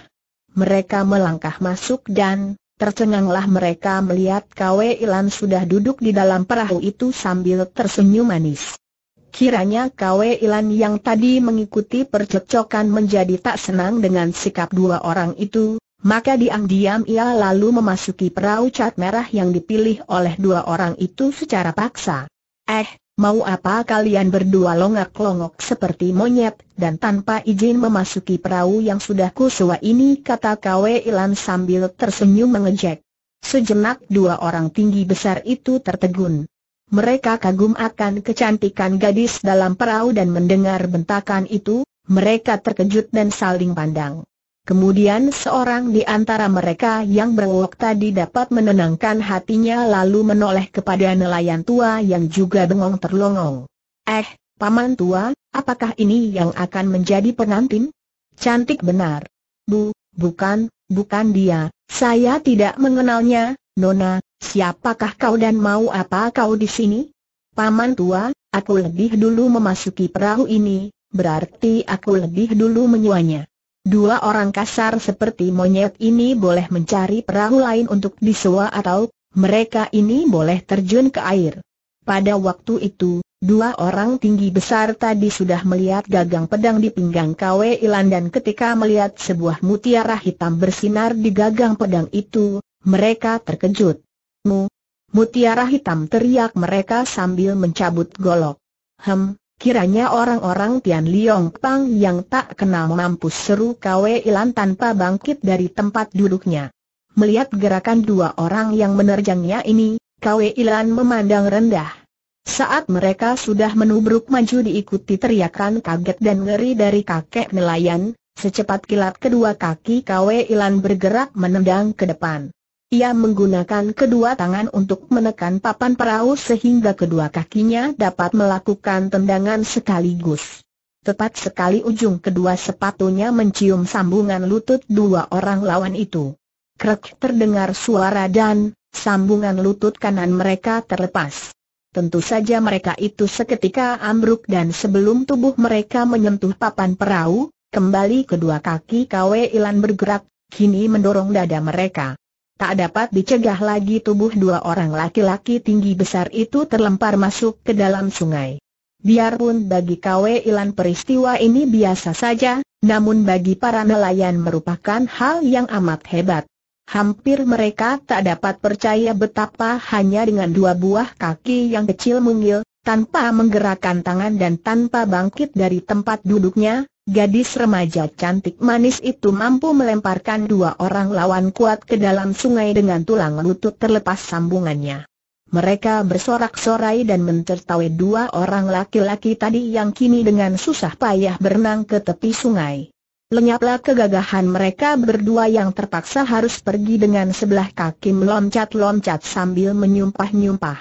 Speaker 1: Mereka melangkah masuk dan, tercenganglah mereka melihat Kwe Ilan sudah duduk di dalam perahu itu sambil tersenyum manis. Kiranya Kwe Ilan yang tadi mengikuti percekcokan menjadi tak senang dengan sikap dua orang itu, maka diam-diam ia lalu memasuki perahu cat merah yang dipilih oleh dua orang itu secara paksa. Eh, Mau apa kalian berdua longak-longok seperti monyet, dan tanpa izin memasuki perahu yang sudah kusewa ini kata Kwe Ilan sambil tersenyum mengejek. Sejenak dua orang tinggi besar itu tertegun. Mereka kagum akan kecantikan gadis dalam perahu dan mendengar bentakan itu, mereka terkejut dan saling pandang. Kemudian seorang di antara mereka yang berwok tadi dapat menenangkan hatinya lalu menoleh kepada nelayan tua yang juga bengong terlongong. Eh, paman tua, apakah ini yang akan menjadi pengantin? Cantik benar. Bu, bukan, bukan dia, saya tidak mengenalnya, Nona, siapakah kau dan mau apa kau di sini? Paman tua, aku lebih dulu memasuki perahu ini, berarti aku lebih dulu menyuanya. Dua orang kasar seperti monyet ini boleh mencari perahu lain untuk disewa atau mereka ini boleh terjun ke air. Pada waktu itu, dua orang tinggi besar tadi sudah melihat gagang pedang di pinggang KW Ilan dan ketika melihat sebuah mutiara hitam bersinar di gagang pedang itu, mereka terkejut. Mu, mutiara hitam teriak mereka sambil mencabut golok. Hem, Kiranya orang-orang Tian Liong Pang yang tak kenal mampus seru Kwe Ilan tanpa bangkit dari tempat duduknya. Melihat gerakan dua orang yang menerjangnya ini, Kwe Ilan memandang rendah. Saat mereka sudah menubruk maju diikuti teriakan kaget dan ngeri dari kakek nelayan, secepat kilat kedua kaki Kwe Ilan bergerak menendang ke depan. Ia menggunakan kedua tangan untuk menekan papan perahu sehingga kedua kakinya dapat melakukan tendangan sekaligus. Tepat sekali ujung kedua sepatunya mencium sambungan lutut dua orang lawan itu. Krek terdengar suara dan sambungan lutut kanan mereka terlepas. Tentu saja mereka itu seketika ambruk dan sebelum tubuh mereka menyentuh papan perahu, kembali kedua kaki Kwe Ilan bergerak, kini mendorong dada mereka. Tak dapat dicegah lagi tubuh dua orang laki-laki tinggi besar itu terlempar masuk ke dalam sungai. Biarpun bagi KW Ilan peristiwa ini biasa saja, namun bagi para nelayan merupakan hal yang amat hebat. Hampir mereka tak dapat percaya betapa hanya dengan dua buah kaki yang kecil mungil, tanpa menggerakkan tangan dan tanpa bangkit dari tempat duduknya, Gadis remaja cantik manis itu mampu melemparkan dua orang lawan kuat ke dalam sungai dengan tulang lutut terlepas sambungannya. Mereka bersorak-sorai dan mencertawai dua orang laki-laki tadi yang kini dengan susah payah berenang ke tepi sungai. Lenyaplah kegagahan mereka berdua yang terpaksa harus pergi dengan sebelah kaki meloncat-loncat sambil menyumpah-nyumpah.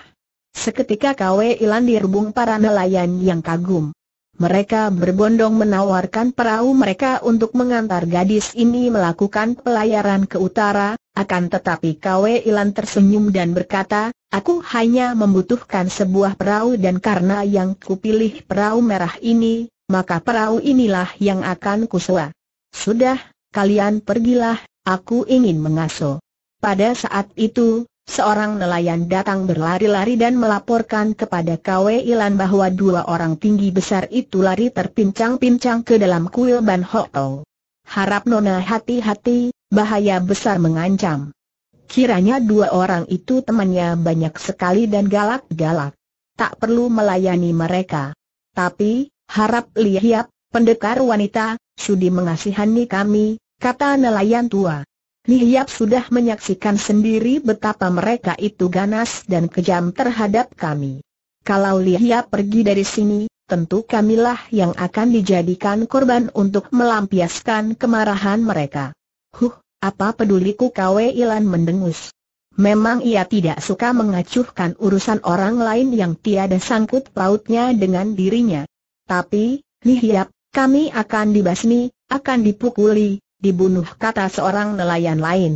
Speaker 1: Seketika Kwe Ilan dirubung para nelayan yang kagum mereka berbondong menawarkan perahu mereka untuk mengantar gadis ini melakukan pelayaran ke utara, akan tetapi Kwe Ilan tersenyum dan berkata, aku hanya membutuhkan sebuah perahu dan karena yang kupilih perahu merah ini, maka perahu inilah yang akan kusua. Sudah, kalian pergilah, aku ingin mengasuh. Pada saat itu, Seorang nelayan datang berlari-lari dan melaporkan kepada Kwe Ilan bahwa dua orang tinggi besar itu lari terpincang-pincang ke dalam kuil Ban Ho Harap Nona hati-hati, bahaya besar mengancam. Kiranya dua orang itu temannya banyak sekali dan galak-galak. Tak perlu melayani mereka. Tapi, harap lihat, pendekar wanita, sudi mengasihani kami, kata nelayan tua. Lihiap sudah menyaksikan sendiri betapa mereka itu ganas dan kejam terhadap kami. Kalau Lihiap pergi dari sini, tentu kamilah yang akan dijadikan korban untuk melampiaskan kemarahan mereka. Huh, apa peduliku Kwe Ilan mendengus. Memang ia tidak suka mengacuhkan urusan orang lain yang tiada sangkut pautnya dengan dirinya. Tapi, Lihiap, kami akan dibasmi, akan dipukuli, dibunuh kata seorang nelayan lain.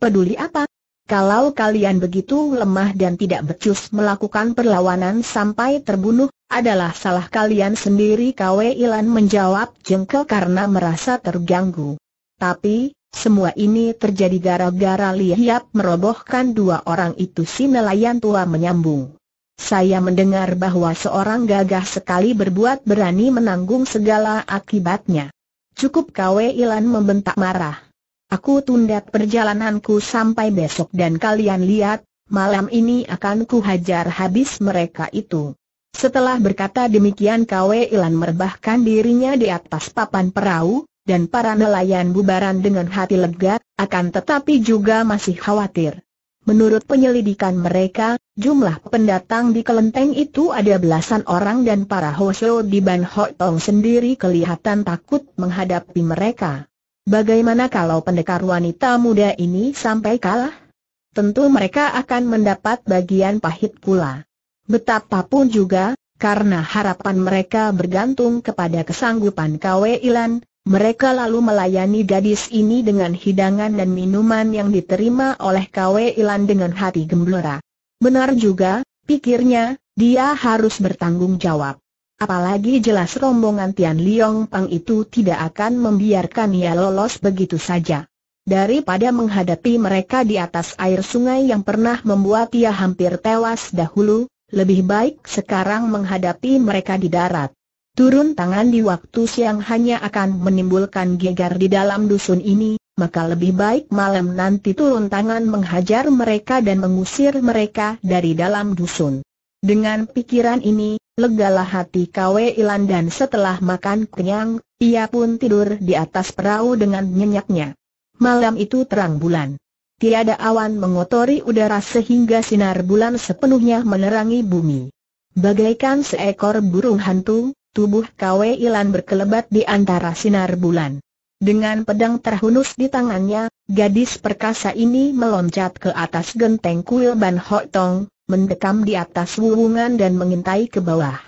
Speaker 1: Peduli apa? Kalau kalian begitu lemah dan tidak becus melakukan perlawanan sampai terbunuh, adalah salah kalian sendiri Kwe Ilan menjawab jengkel karena merasa terganggu. Tapi, semua ini terjadi gara-gara Lihiap merobohkan dua orang itu si nelayan tua menyambung. Saya mendengar bahwa seorang gagah sekali berbuat berani menanggung segala akibatnya. Cukup Kwe Ilan membentak marah. Aku tunda perjalananku sampai besok dan kalian lihat, malam ini akan kuhajar habis mereka itu. Setelah berkata demikian Kwe Ilan merebahkan dirinya di atas papan perahu, dan para nelayan bubaran dengan hati lega, akan tetapi juga masih khawatir. Menurut penyelidikan mereka, jumlah pendatang di kelenteng itu ada belasan orang dan para Hosho di Ban Ho Tong sendiri kelihatan takut menghadapi mereka. Bagaimana kalau pendekar wanita muda ini sampai kalah? Tentu mereka akan mendapat bagian pahit pula. Betapapun juga, karena harapan mereka bergantung kepada kesanggupan Kwe Ilan, mereka lalu melayani gadis ini dengan hidangan dan minuman yang diterima oleh KW Ilan dengan hati gemblora. Benar juga, pikirnya, dia harus bertanggung jawab. Apalagi jelas rombongan Tian Liong Pang itu tidak akan membiarkan ia lolos begitu saja. Daripada menghadapi mereka di atas air sungai yang pernah membuat ia hampir tewas dahulu, lebih baik sekarang menghadapi mereka di darat. Turun tangan di waktu siang hanya akan menimbulkan gegar di dalam dusun ini, maka lebih baik malam nanti turun tangan menghajar mereka dan mengusir mereka dari dalam dusun. Dengan pikiran ini, legalah hati Kwe Ilan dan setelah makan kenyang, ia pun tidur di atas perahu dengan nyenyaknya. Malam itu terang bulan. Tiada awan mengotori udara sehingga sinar bulan sepenuhnya menerangi bumi. Bagaikan seekor burung hantu, tubuh Kwe Ilan berkelebat di antara sinar bulan. Dengan pedang terhunus di tangannya, gadis perkasa ini meloncat ke atas genteng kuil Ban Ho Tong, mendekam di atas wuwungan dan mengintai ke bawah.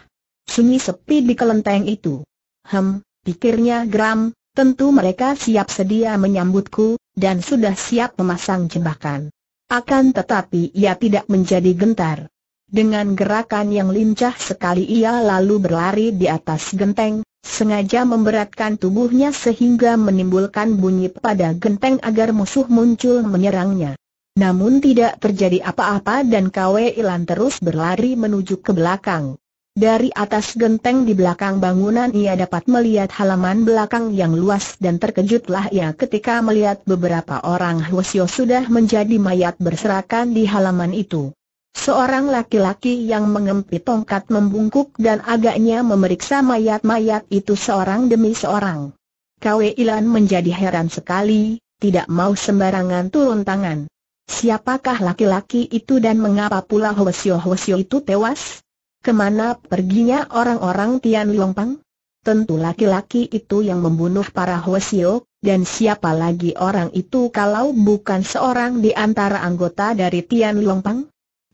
Speaker 1: Sunyi sepi di kelenteng itu. Hem, pikirnya geram, tentu mereka siap sedia menyambutku, dan sudah siap memasang jebakan. Akan tetapi ia tidak menjadi gentar. Dengan gerakan yang lincah sekali ia lalu berlari di atas genteng, sengaja memberatkan tubuhnya sehingga menimbulkan bunyi pada genteng agar musuh muncul menyerangnya. Namun tidak terjadi apa-apa dan Kwe Ilan terus berlari menuju ke belakang. Dari atas genteng di belakang bangunan ia dapat melihat halaman belakang yang luas dan terkejutlah ia ketika melihat beberapa orang Hwasyo sudah menjadi mayat berserakan di halaman itu. Seorang laki-laki yang mengempit tongkat membungkuk dan agaknya memeriksa mayat-mayat itu seorang demi seorang. Kwe Ilan menjadi heran sekali, tidak mau sembarangan turun tangan. Siapakah laki-laki itu dan mengapa pula Hwasyo-Hwasyo itu tewas? Kemana perginya orang-orang Tian Pang? Tentu laki-laki itu yang membunuh para Hwasyo, dan siapa lagi orang itu kalau bukan seorang di antara anggota dari Tian Pang?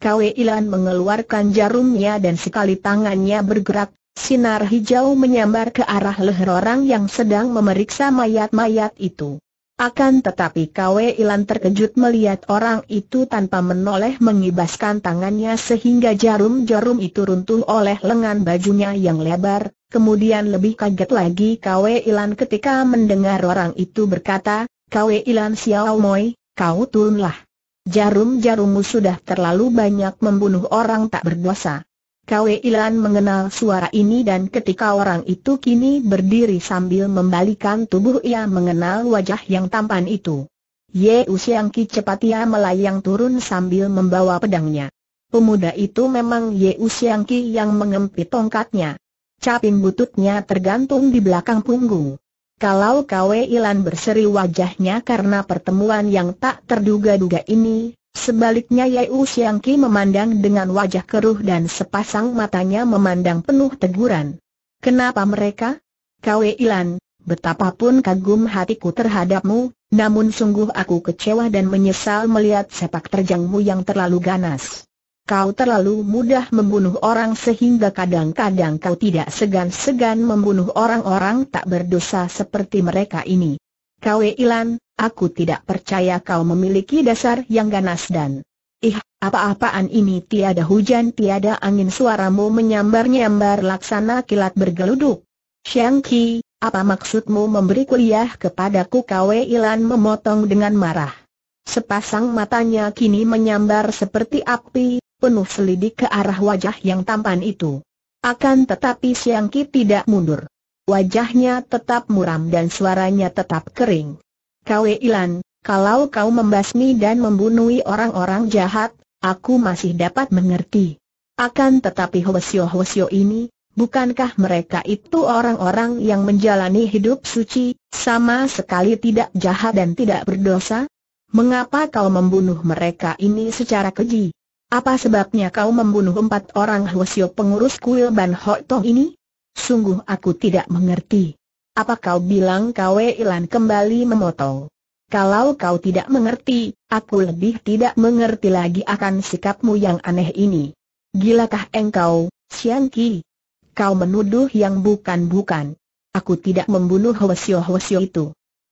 Speaker 1: Kwe Ilan mengeluarkan jarumnya dan sekali tangannya bergerak, sinar hijau menyambar ke arah leher orang yang sedang memeriksa mayat-mayat itu. Akan tetapi Kwe Ilan terkejut melihat orang itu tanpa menoleh mengibaskan tangannya sehingga jarum-jarum itu runtuh oleh lengan bajunya yang lebar, kemudian lebih kaget lagi Kwe Ilan ketika mendengar orang itu berkata, Kwe Ilan Xiao Moi, kau tunlah. Jarum-jarummu sudah terlalu banyak membunuh orang tak berdosa. Kwe Ilan mengenal suara ini dan ketika orang itu kini berdiri sambil membalikan tubuh ia mengenal wajah yang tampan itu. Ye Usiang cepat ia melayang turun sambil membawa pedangnya. Pemuda itu memang Ye Usiang yang mengempit tongkatnya. Caping bututnya tergantung di belakang punggung. Kalau Kwe Ilan berseri wajahnya karena pertemuan yang tak terduga-duga ini, sebaliknya Yeu Siang memandang dengan wajah keruh dan sepasang matanya memandang penuh teguran. Kenapa mereka? Kwe Ilan, betapapun kagum hatiku terhadapmu, namun sungguh aku kecewa dan menyesal melihat sepak terjangmu yang terlalu ganas. Kau terlalu mudah membunuh orang sehingga kadang-kadang kau tidak segan-segan membunuh orang-orang tak berdosa seperti mereka ini. Kau Ilan, aku tidak percaya kau memiliki dasar yang ganas dan... Ih, apa-apaan ini tiada hujan tiada angin suaramu menyambar-nyambar laksana kilat bergeluduk. Xiangqi, apa maksudmu memberi kuliah kepadaku kau Ilan memotong dengan marah. Sepasang matanya kini menyambar seperti api, penuh selidik ke arah wajah yang tampan itu. Akan tetapi Siang Ki tidak mundur. Wajahnya tetap muram dan suaranya tetap kering. Kau Ilan, kalau kau membasmi dan membunuhi orang-orang jahat, aku masih dapat mengerti. Akan tetapi Hwasyo-Hwasyo ini, bukankah mereka itu orang-orang yang menjalani hidup suci, sama sekali tidak jahat dan tidak berdosa? Mengapa kau membunuh mereka ini secara keji? Apa sebabnya kau membunuh empat orang Hwasyo pengurus kuil Ban Hok Tong ini? Sungguh aku tidak mengerti. Apa kau bilang kau Ilan kembali memotong? Kalau kau tidak mengerti, aku lebih tidak mengerti lagi akan sikapmu yang aneh ini. Gilakah engkau, Siang Ki? Kau menuduh yang bukan-bukan. Aku tidak membunuh Hwasyo-Hwasyo itu.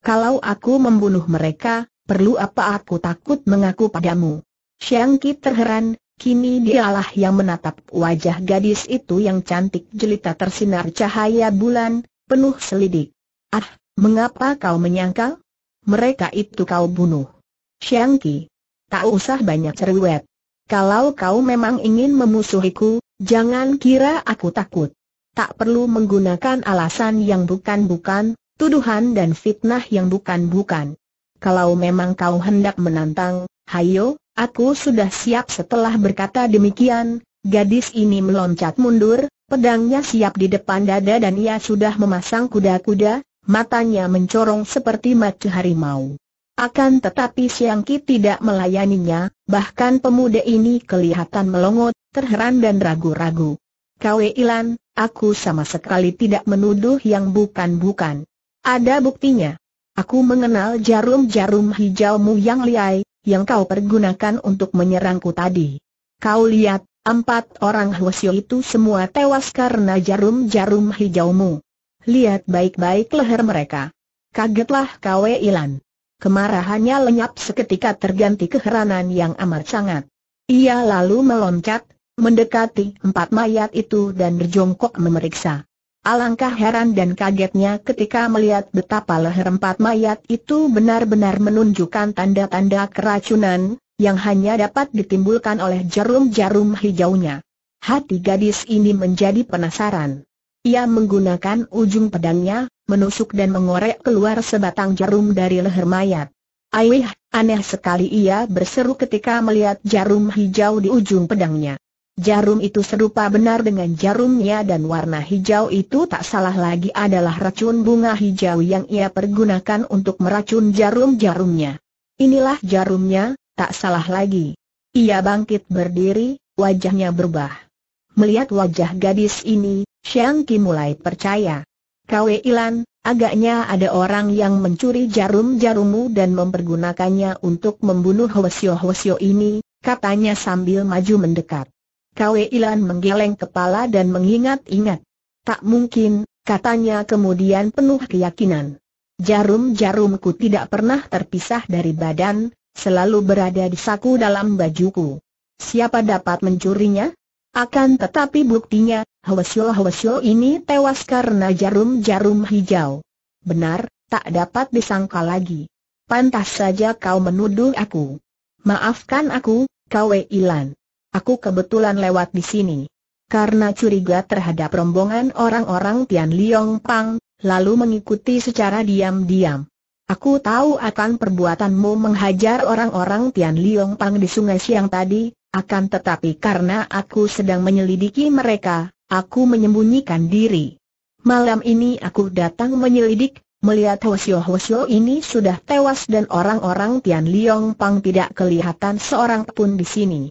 Speaker 1: Kalau aku membunuh mereka, perlu apa aku takut mengaku padamu? Xiang Qi terheran, kini dialah yang menatap wajah gadis itu yang cantik jelita tersinar cahaya bulan, penuh selidik. Ah, mengapa kau menyangkal? Mereka itu kau bunuh. Xiang Qi, tak usah banyak cerewet. Kalau kau memang ingin memusuhiku, jangan kira aku takut. Tak perlu menggunakan alasan yang bukan-bukan, tuduhan dan fitnah yang bukan-bukan. Kalau memang kau hendak menantang, hayo, Aku sudah siap setelah berkata demikian, gadis ini meloncat mundur, pedangnya siap di depan dada dan ia sudah memasang kuda-kuda, matanya mencorong seperti mata harimau. Akan tetapi Siang Ki tidak melayaninya, bahkan pemuda ini kelihatan melongot, terheran dan ragu-ragu. Kwe Ilan, aku sama sekali tidak menuduh yang bukan-bukan. Ada buktinya. Aku mengenal jarum-jarum hijaumu yang liai, yang kau pergunakan untuk menyerangku tadi. Kau lihat, empat orang Huasio itu semua tewas karena jarum-jarum hijaumu. Lihat baik-baik leher mereka. Kagetlah kau Ilan. Kemarahannya lenyap seketika terganti keheranan yang amat sangat. Ia lalu meloncat, mendekati empat mayat itu dan berjongkok memeriksa. Alangkah heran dan kagetnya ketika melihat betapa leher empat mayat itu benar-benar menunjukkan tanda-tanda keracunan, yang hanya dapat ditimbulkan oleh jarum-jarum hijaunya. Hati gadis ini menjadi penasaran. Ia menggunakan ujung pedangnya, menusuk dan mengorek keluar sebatang jarum dari leher mayat. Aih, aneh sekali ia berseru ketika melihat jarum hijau di ujung pedangnya. Jarum itu serupa benar dengan jarumnya dan warna hijau itu tak salah lagi adalah racun bunga hijau yang ia pergunakan untuk meracun jarum-jarumnya. Inilah jarumnya, tak salah lagi. Ia bangkit berdiri, wajahnya berubah. Melihat wajah gadis ini, Xiang Qi mulai percaya. Kwe Ilan, agaknya ada orang yang mencuri jarum-jarummu dan mempergunakannya untuk membunuh Hwasyo Hwasyo ini, katanya sambil maju mendekat. Kwe Ilan menggeleng kepala dan mengingat-ingat. Tak mungkin, katanya kemudian penuh keyakinan. Jarum-jarumku tidak pernah terpisah dari badan, selalu berada di saku dalam bajuku. Siapa dapat mencurinya? Akan tetapi buktinya, Hwasyo-Hwasyo ini tewas karena jarum-jarum hijau. Benar, tak dapat disangka lagi. Pantas saja kau menuduh aku. Maafkan aku, Kwe Ilan. Aku kebetulan lewat di sini. Karena curiga terhadap rombongan orang-orang Tian Liong Pang, lalu mengikuti secara diam-diam. Aku tahu akan perbuatanmu menghajar orang-orang Tian Liong Pang di sungai siang tadi, akan tetapi karena aku sedang menyelidiki mereka, aku menyembunyikan diri. Malam ini aku datang menyelidik, melihat Hosio Hosio ini sudah tewas dan orang-orang Tian Liong Pang tidak kelihatan seorang pun di sini.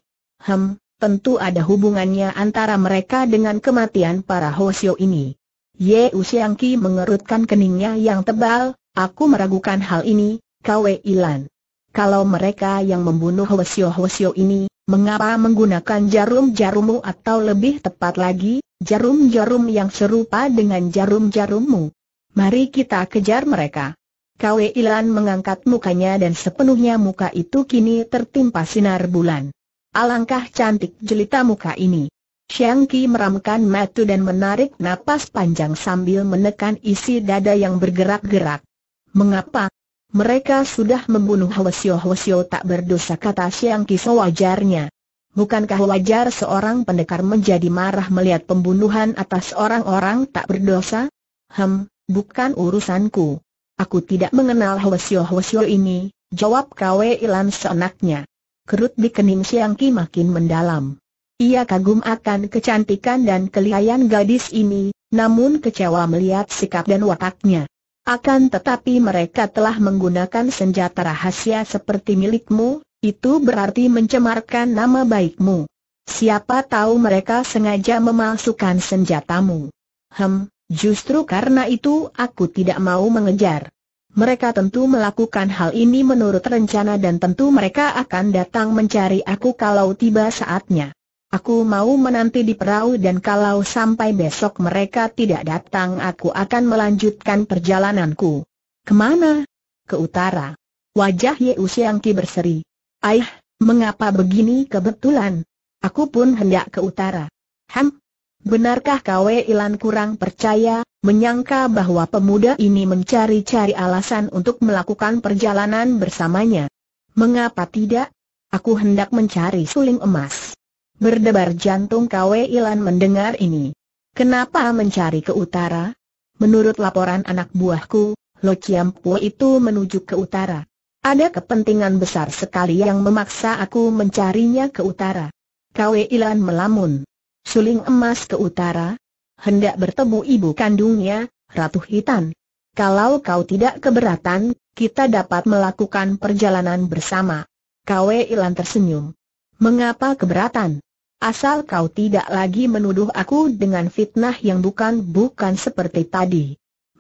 Speaker 1: Hem, tentu ada hubungannya antara mereka dengan kematian para Hoshio ini. Ye Usiangki mengerutkan keningnya yang tebal, aku meragukan hal ini, Kwe Ilan. Kalau mereka yang membunuh Hoshio-Hoshio ini, mengapa menggunakan jarum-jarummu atau lebih tepat lagi, jarum-jarum yang serupa dengan jarum-jarummu? Mari kita kejar mereka. Kwe Ilan mengangkat mukanya dan sepenuhnya muka itu kini tertimpa sinar bulan. Alangkah cantik jelita muka ini. Xiang Qi meramkan mata dan menarik napas panjang sambil menekan isi dada yang bergerak-gerak. Mengapa? Mereka sudah membunuh Hwasyo Hwasyo tak berdosa kata Xiang Qi sewajarnya. Bukankah wajar seorang pendekar menjadi marah melihat pembunuhan atas orang-orang tak berdosa? Hem, bukan urusanku. Aku tidak mengenal Hwasyo Hwasyo ini, jawab Kwe Ilan seenaknya kerut di kening Siang Ki makin mendalam. Ia kagum akan kecantikan dan kelihayan gadis ini, namun kecewa melihat sikap dan wataknya. Akan tetapi mereka telah menggunakan senjata rahasia seperti milikmu, itu berarti mencemarkan nama baikmu. Siapa tahu mereka sengaja memalsukan senjatamu. Hem, justru karena itu aku tidak mau mengejar. Mereka tentu melakukan hal ini menurut rencana dan tentu mereka akan datang mencari aku kalau tiba saatnya. Aku mau menanti di perahu dan kalau sampai besok mereka tidak datang aku akan melanjutkan perjalananku. Kemana? Ke utara. Wajah Ye Usiangki berseri. Aih, mengapa begini kebetulan? Aku pun hendak ke utara. Hem, benarkah kau Ilan kurang percaya, menyangka bahwa pemuda ini mencari-cari alasan untuk melakukan perjalanan bersamanya. Mengapa tidak? Aku hendak mencari suling emas. Berdebar jantung Kwe Ilan mendengar ini. Kenapa mencari ke utara? Menurut laporan anak buahku, Lo Po itu menuju ke utara. Ada kepentingan besar sekali yang memaksa aku mencarinya ke utara. Kwe Ilan melamun. Suling emas ke utara, hendak bertemu ibu kandungnya, Ratu Hitan. Kalau kau tidak keberatan, kita dapat melakukan perjalanan bersama. Kwe Ilan tersenyum. Mengapa keberatan? Asal kau tidak lagi menuduh aku dengan fitnah yang bukan-bukan seperti tadi.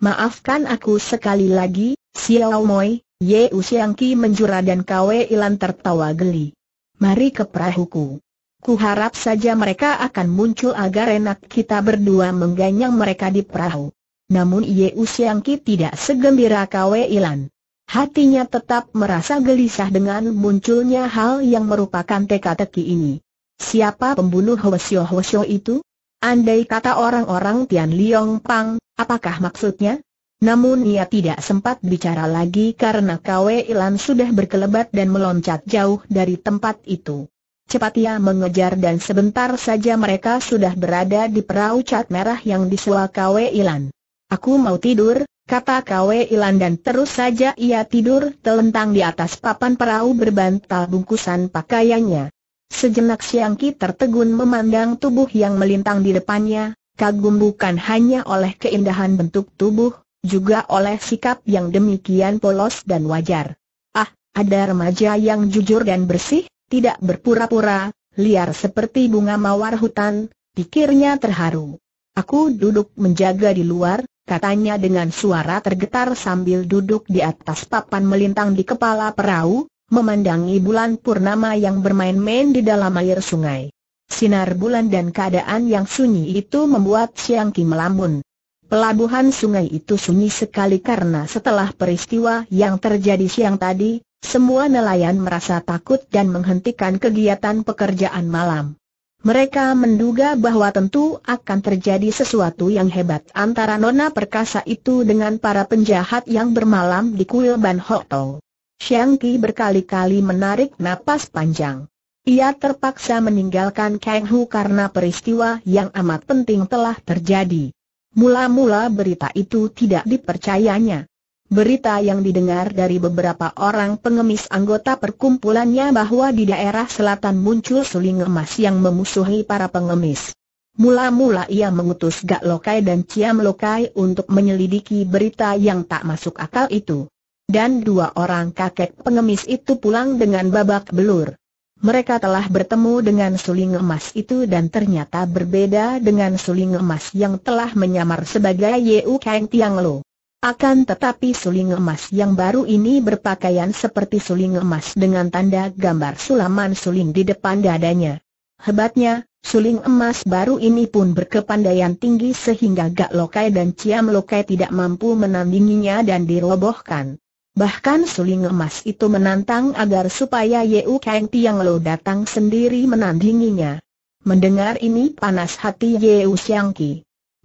Speaker 1: Maafkan aku sekali lagi, Xiao Moi, Ye Usiangki menjura dan Kwe Ilan tertawa geli. Mari ke perahuku. Kuharap saja mereka akan muncul agar enak kita berdua mengganyang mereka di perahu. Namun Yeu Siangki tidak segembira Kwe Ilan. Hatinya tetap merasa gelisah dengan munculnya hal yang merupakan teka-teki ini. Siapa pembunuh Hwasyo Hwasyo itu? Andai kata orang-orang Tian Liong Pang, apakah maksudnya? Namun ia tidak sempat bicara lagi karena Kwe Ilan sudah berkelebat dan meloncat jauh dari tempat itu. Cepat ia mengejar dan sebentar saja mereka sudah berada di perahu cat merah yang disewa Kwe Ilan. Aku mau tidur, kata Kwe Ilan dan terus saja ia tidur telentang di atas papan perahu berbantal bungkusan pakaiannya. Sejenak Siang Ki tertegun memandang tubuh yang melintang di depannya, kagum bukan hanya oleh keindahan bentuk tubuh, juga oleh sikap yang demikian polos dan wajar. Ah, ada remaja yang jujur dan bersih, tidak berpura-pura, liar seperti bunga mawar hutan, pikirnya terharu. Aku duduk menjaga di luar, katanya dengan suara tergetar sambil duduk di atas papan melintang di kepala perahu, memandangi bulan purnama yang bermain-main di dalam air sungai. Sinar bulan dan keadaan yang sunyi itu membuat Siang Ki melamun. Pelabuhan sungai itu sunyi sekali karena setelah peristiwa yang terjadi siang tadi, semua nelayan merasa takut dan menghentikan kegiatan pekerjaan malam. Mereka menduga bahwa tentu akan terjadi sesuatu yang hebat antara nona perkasa itu dengan para penjahat yang bermalam di kuil Ban Hotou. Xiang Qi berkali-kali menarik napas panjang. Ia terpaksa meninggalkan Kang Hu karena peristiwa yang amat penting telah terjadi. Mula-mula berita itu tidak dipercayanya. Berita yang didengar dari beberapa orang pengemis anggota perkumpulannya bahwa di daerah selatan muncul suling emas yang memusuhi para pengemis. Mula-mula ia mengutus Gak Lokai dan Ciam Lokai untuk menyelidiki berita yang tak masuk akal itu. Dan dua orang kakek pengemis itu pulang dengan babak belur. Mereka telah bertemu dengan suling emas itu dan ternyata berbeda dengan suling emas yang telah menyamar sebagai Yeu Kang Tiang Lo. Akan tetapi suling emas yang baru ini berpakaian seperti suling emas dengan tanda gambar sulaman suling di depan dadanya. Hebatnya, Suling emas baru ini pun berkepandaian tinggi sehingga Gak Lokai dan Ciam Lokai tidak mampu menandinginya dan dirobohkan. Bahkan suling emas itu menantang agar supaya Yeu Kang Tiang Lo datang sendiri menandinginya. Mendengar ini panas hati Yeu Xiang Ki.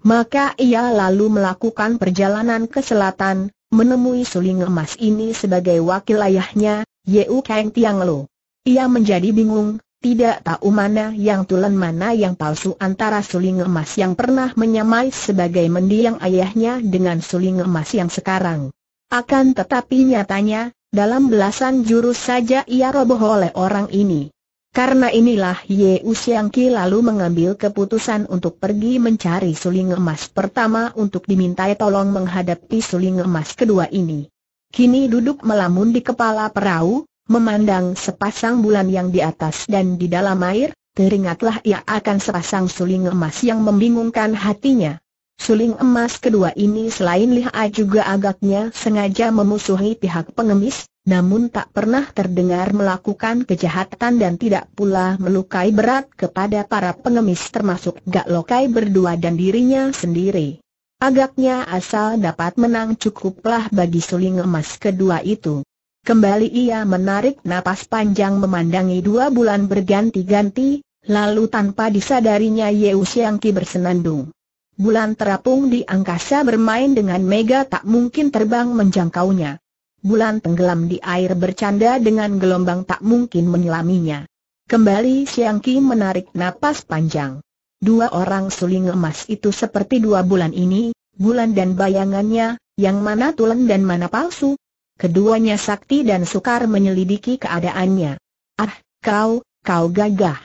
Speaker 1: Maka ia lalu melakukan perjalanan ke selatan, menemui suling emas ini sebagai wakil ayahnya, Yeu Kang Tiang Lo. Ia menjadi bingung, tidak tahu mana yang tulen mana yang palsu antara suling emas yang pernah menyamai sebagai mendiang ayahnya dengan suling emas yang sekarang. Akan tetapi nyatanya, dalam belasan jurus saja ia roboh oleh orang ini. Karena inilah Ye Usiangki lalu mengambil keputusan untuk pergi mencari suling emas pertama untuk dimintai tolong menghadapi suling emas kedua ini. Kini duduk melamun di kepala perahu, memandang sepasang bulan yang di atas dan di dalam air, teringatlah ia akan sepasang suling emas yang membingungkan hatinya. Suling emas kedua ini selain liha juga agaknya sengaja memusuhi pihak pengemis, namun tak pernah terdengar melakukan kejahatan dan tidak pula melukai berat kepada para pengemis termasuk Gak Lokai berdua dan dirinya sendiri. Agaknya asal dapat menang cukuplah bagi suling emas kedua itu. Kembali ia menarik napas panjang memandangi dua bulan berganti-ganti, lalu tanpa disadarinya Yeus Yangki bersenandung. Bulan terapung di angkasa bermain dengan mega tak mungkin terbang menjangkaunya. Bulan tenggelam di air bercanda dengan gelombang tak mungkin menyelaminya. Kembali Siang Ki menarik napas panjang. Dua orang suling emas itu seperti dua bulan ini, bulan dan bayangannya, yang mana tulen dan mana palsu. Keduanya sakti dan sukar menyelidiki keadaannya. Ah, kau, kau gagah.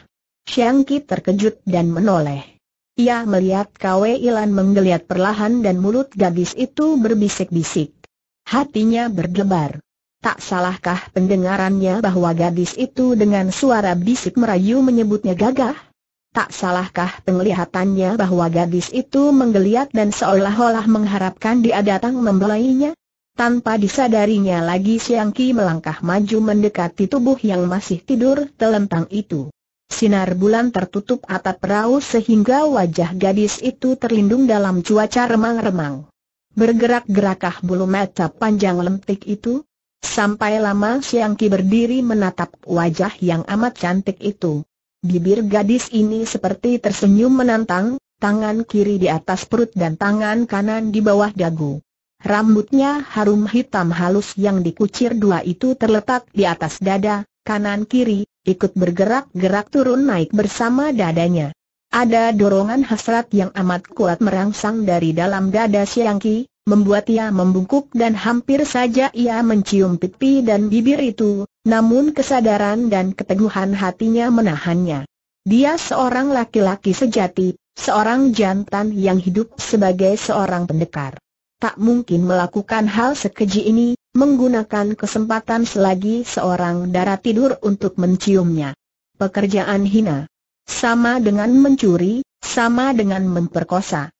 Speaker 1: Siang Ki terkejut dan menoleh. Ia melihat Kwe Ilan menggeliat perlahan dan mulut gadis itu berbisik-bisik. Hatinya berdebar. Tak salahkah pendengarannya bahwa gadis itu dengan suara bisik merayu menyebutnya gagah? Tak salahkah penglihatannya bahwa gadis itu menggeliat dan seolah-olah mengharapkan dia datang membelainya? Tanpa disadarinya lagi Siangki melangkah maju mendekati tubuh yang masih tidur telentang itu. Sinar bulan tertutup atap perahu sehingga wajah gadis itu terlindung dalam cuaca remang-remang. Bergerak-gerakah bulu mata panjang lentik itu? Sampai lama Siang Ki berdiri menatap wajah yang amat cantik itu. Bibir gadis ini seperti tersenyum menantang, tangan kiri di atas perut dan tangan kanan di bawah dagu. Rambutnya harum hitam halus yang dikucir dua itu terletak di atas dada, kanan kiri, ikut bergerak-gerak turun naik bersama dadanya. Ada dorongan hasrat yang amat kuat merangsang dari dalam dada Siangki, membuat ia membungkuk dan hampir saja ia mencium pipi dan bibir itu, namun kesadaran dan keteguhan hatinya menahannya. Dia seorang laki-laki sejati, seorang jantan yang hidup sebagai seorang pendekar. Tak mungkin melakukan hal sekeji ini, menggunakan kesempatan selagi seorang darah tidur untuk menciumnya. Pekerjaan hina. Sama dengan mencuri, sama dengan memperkosa.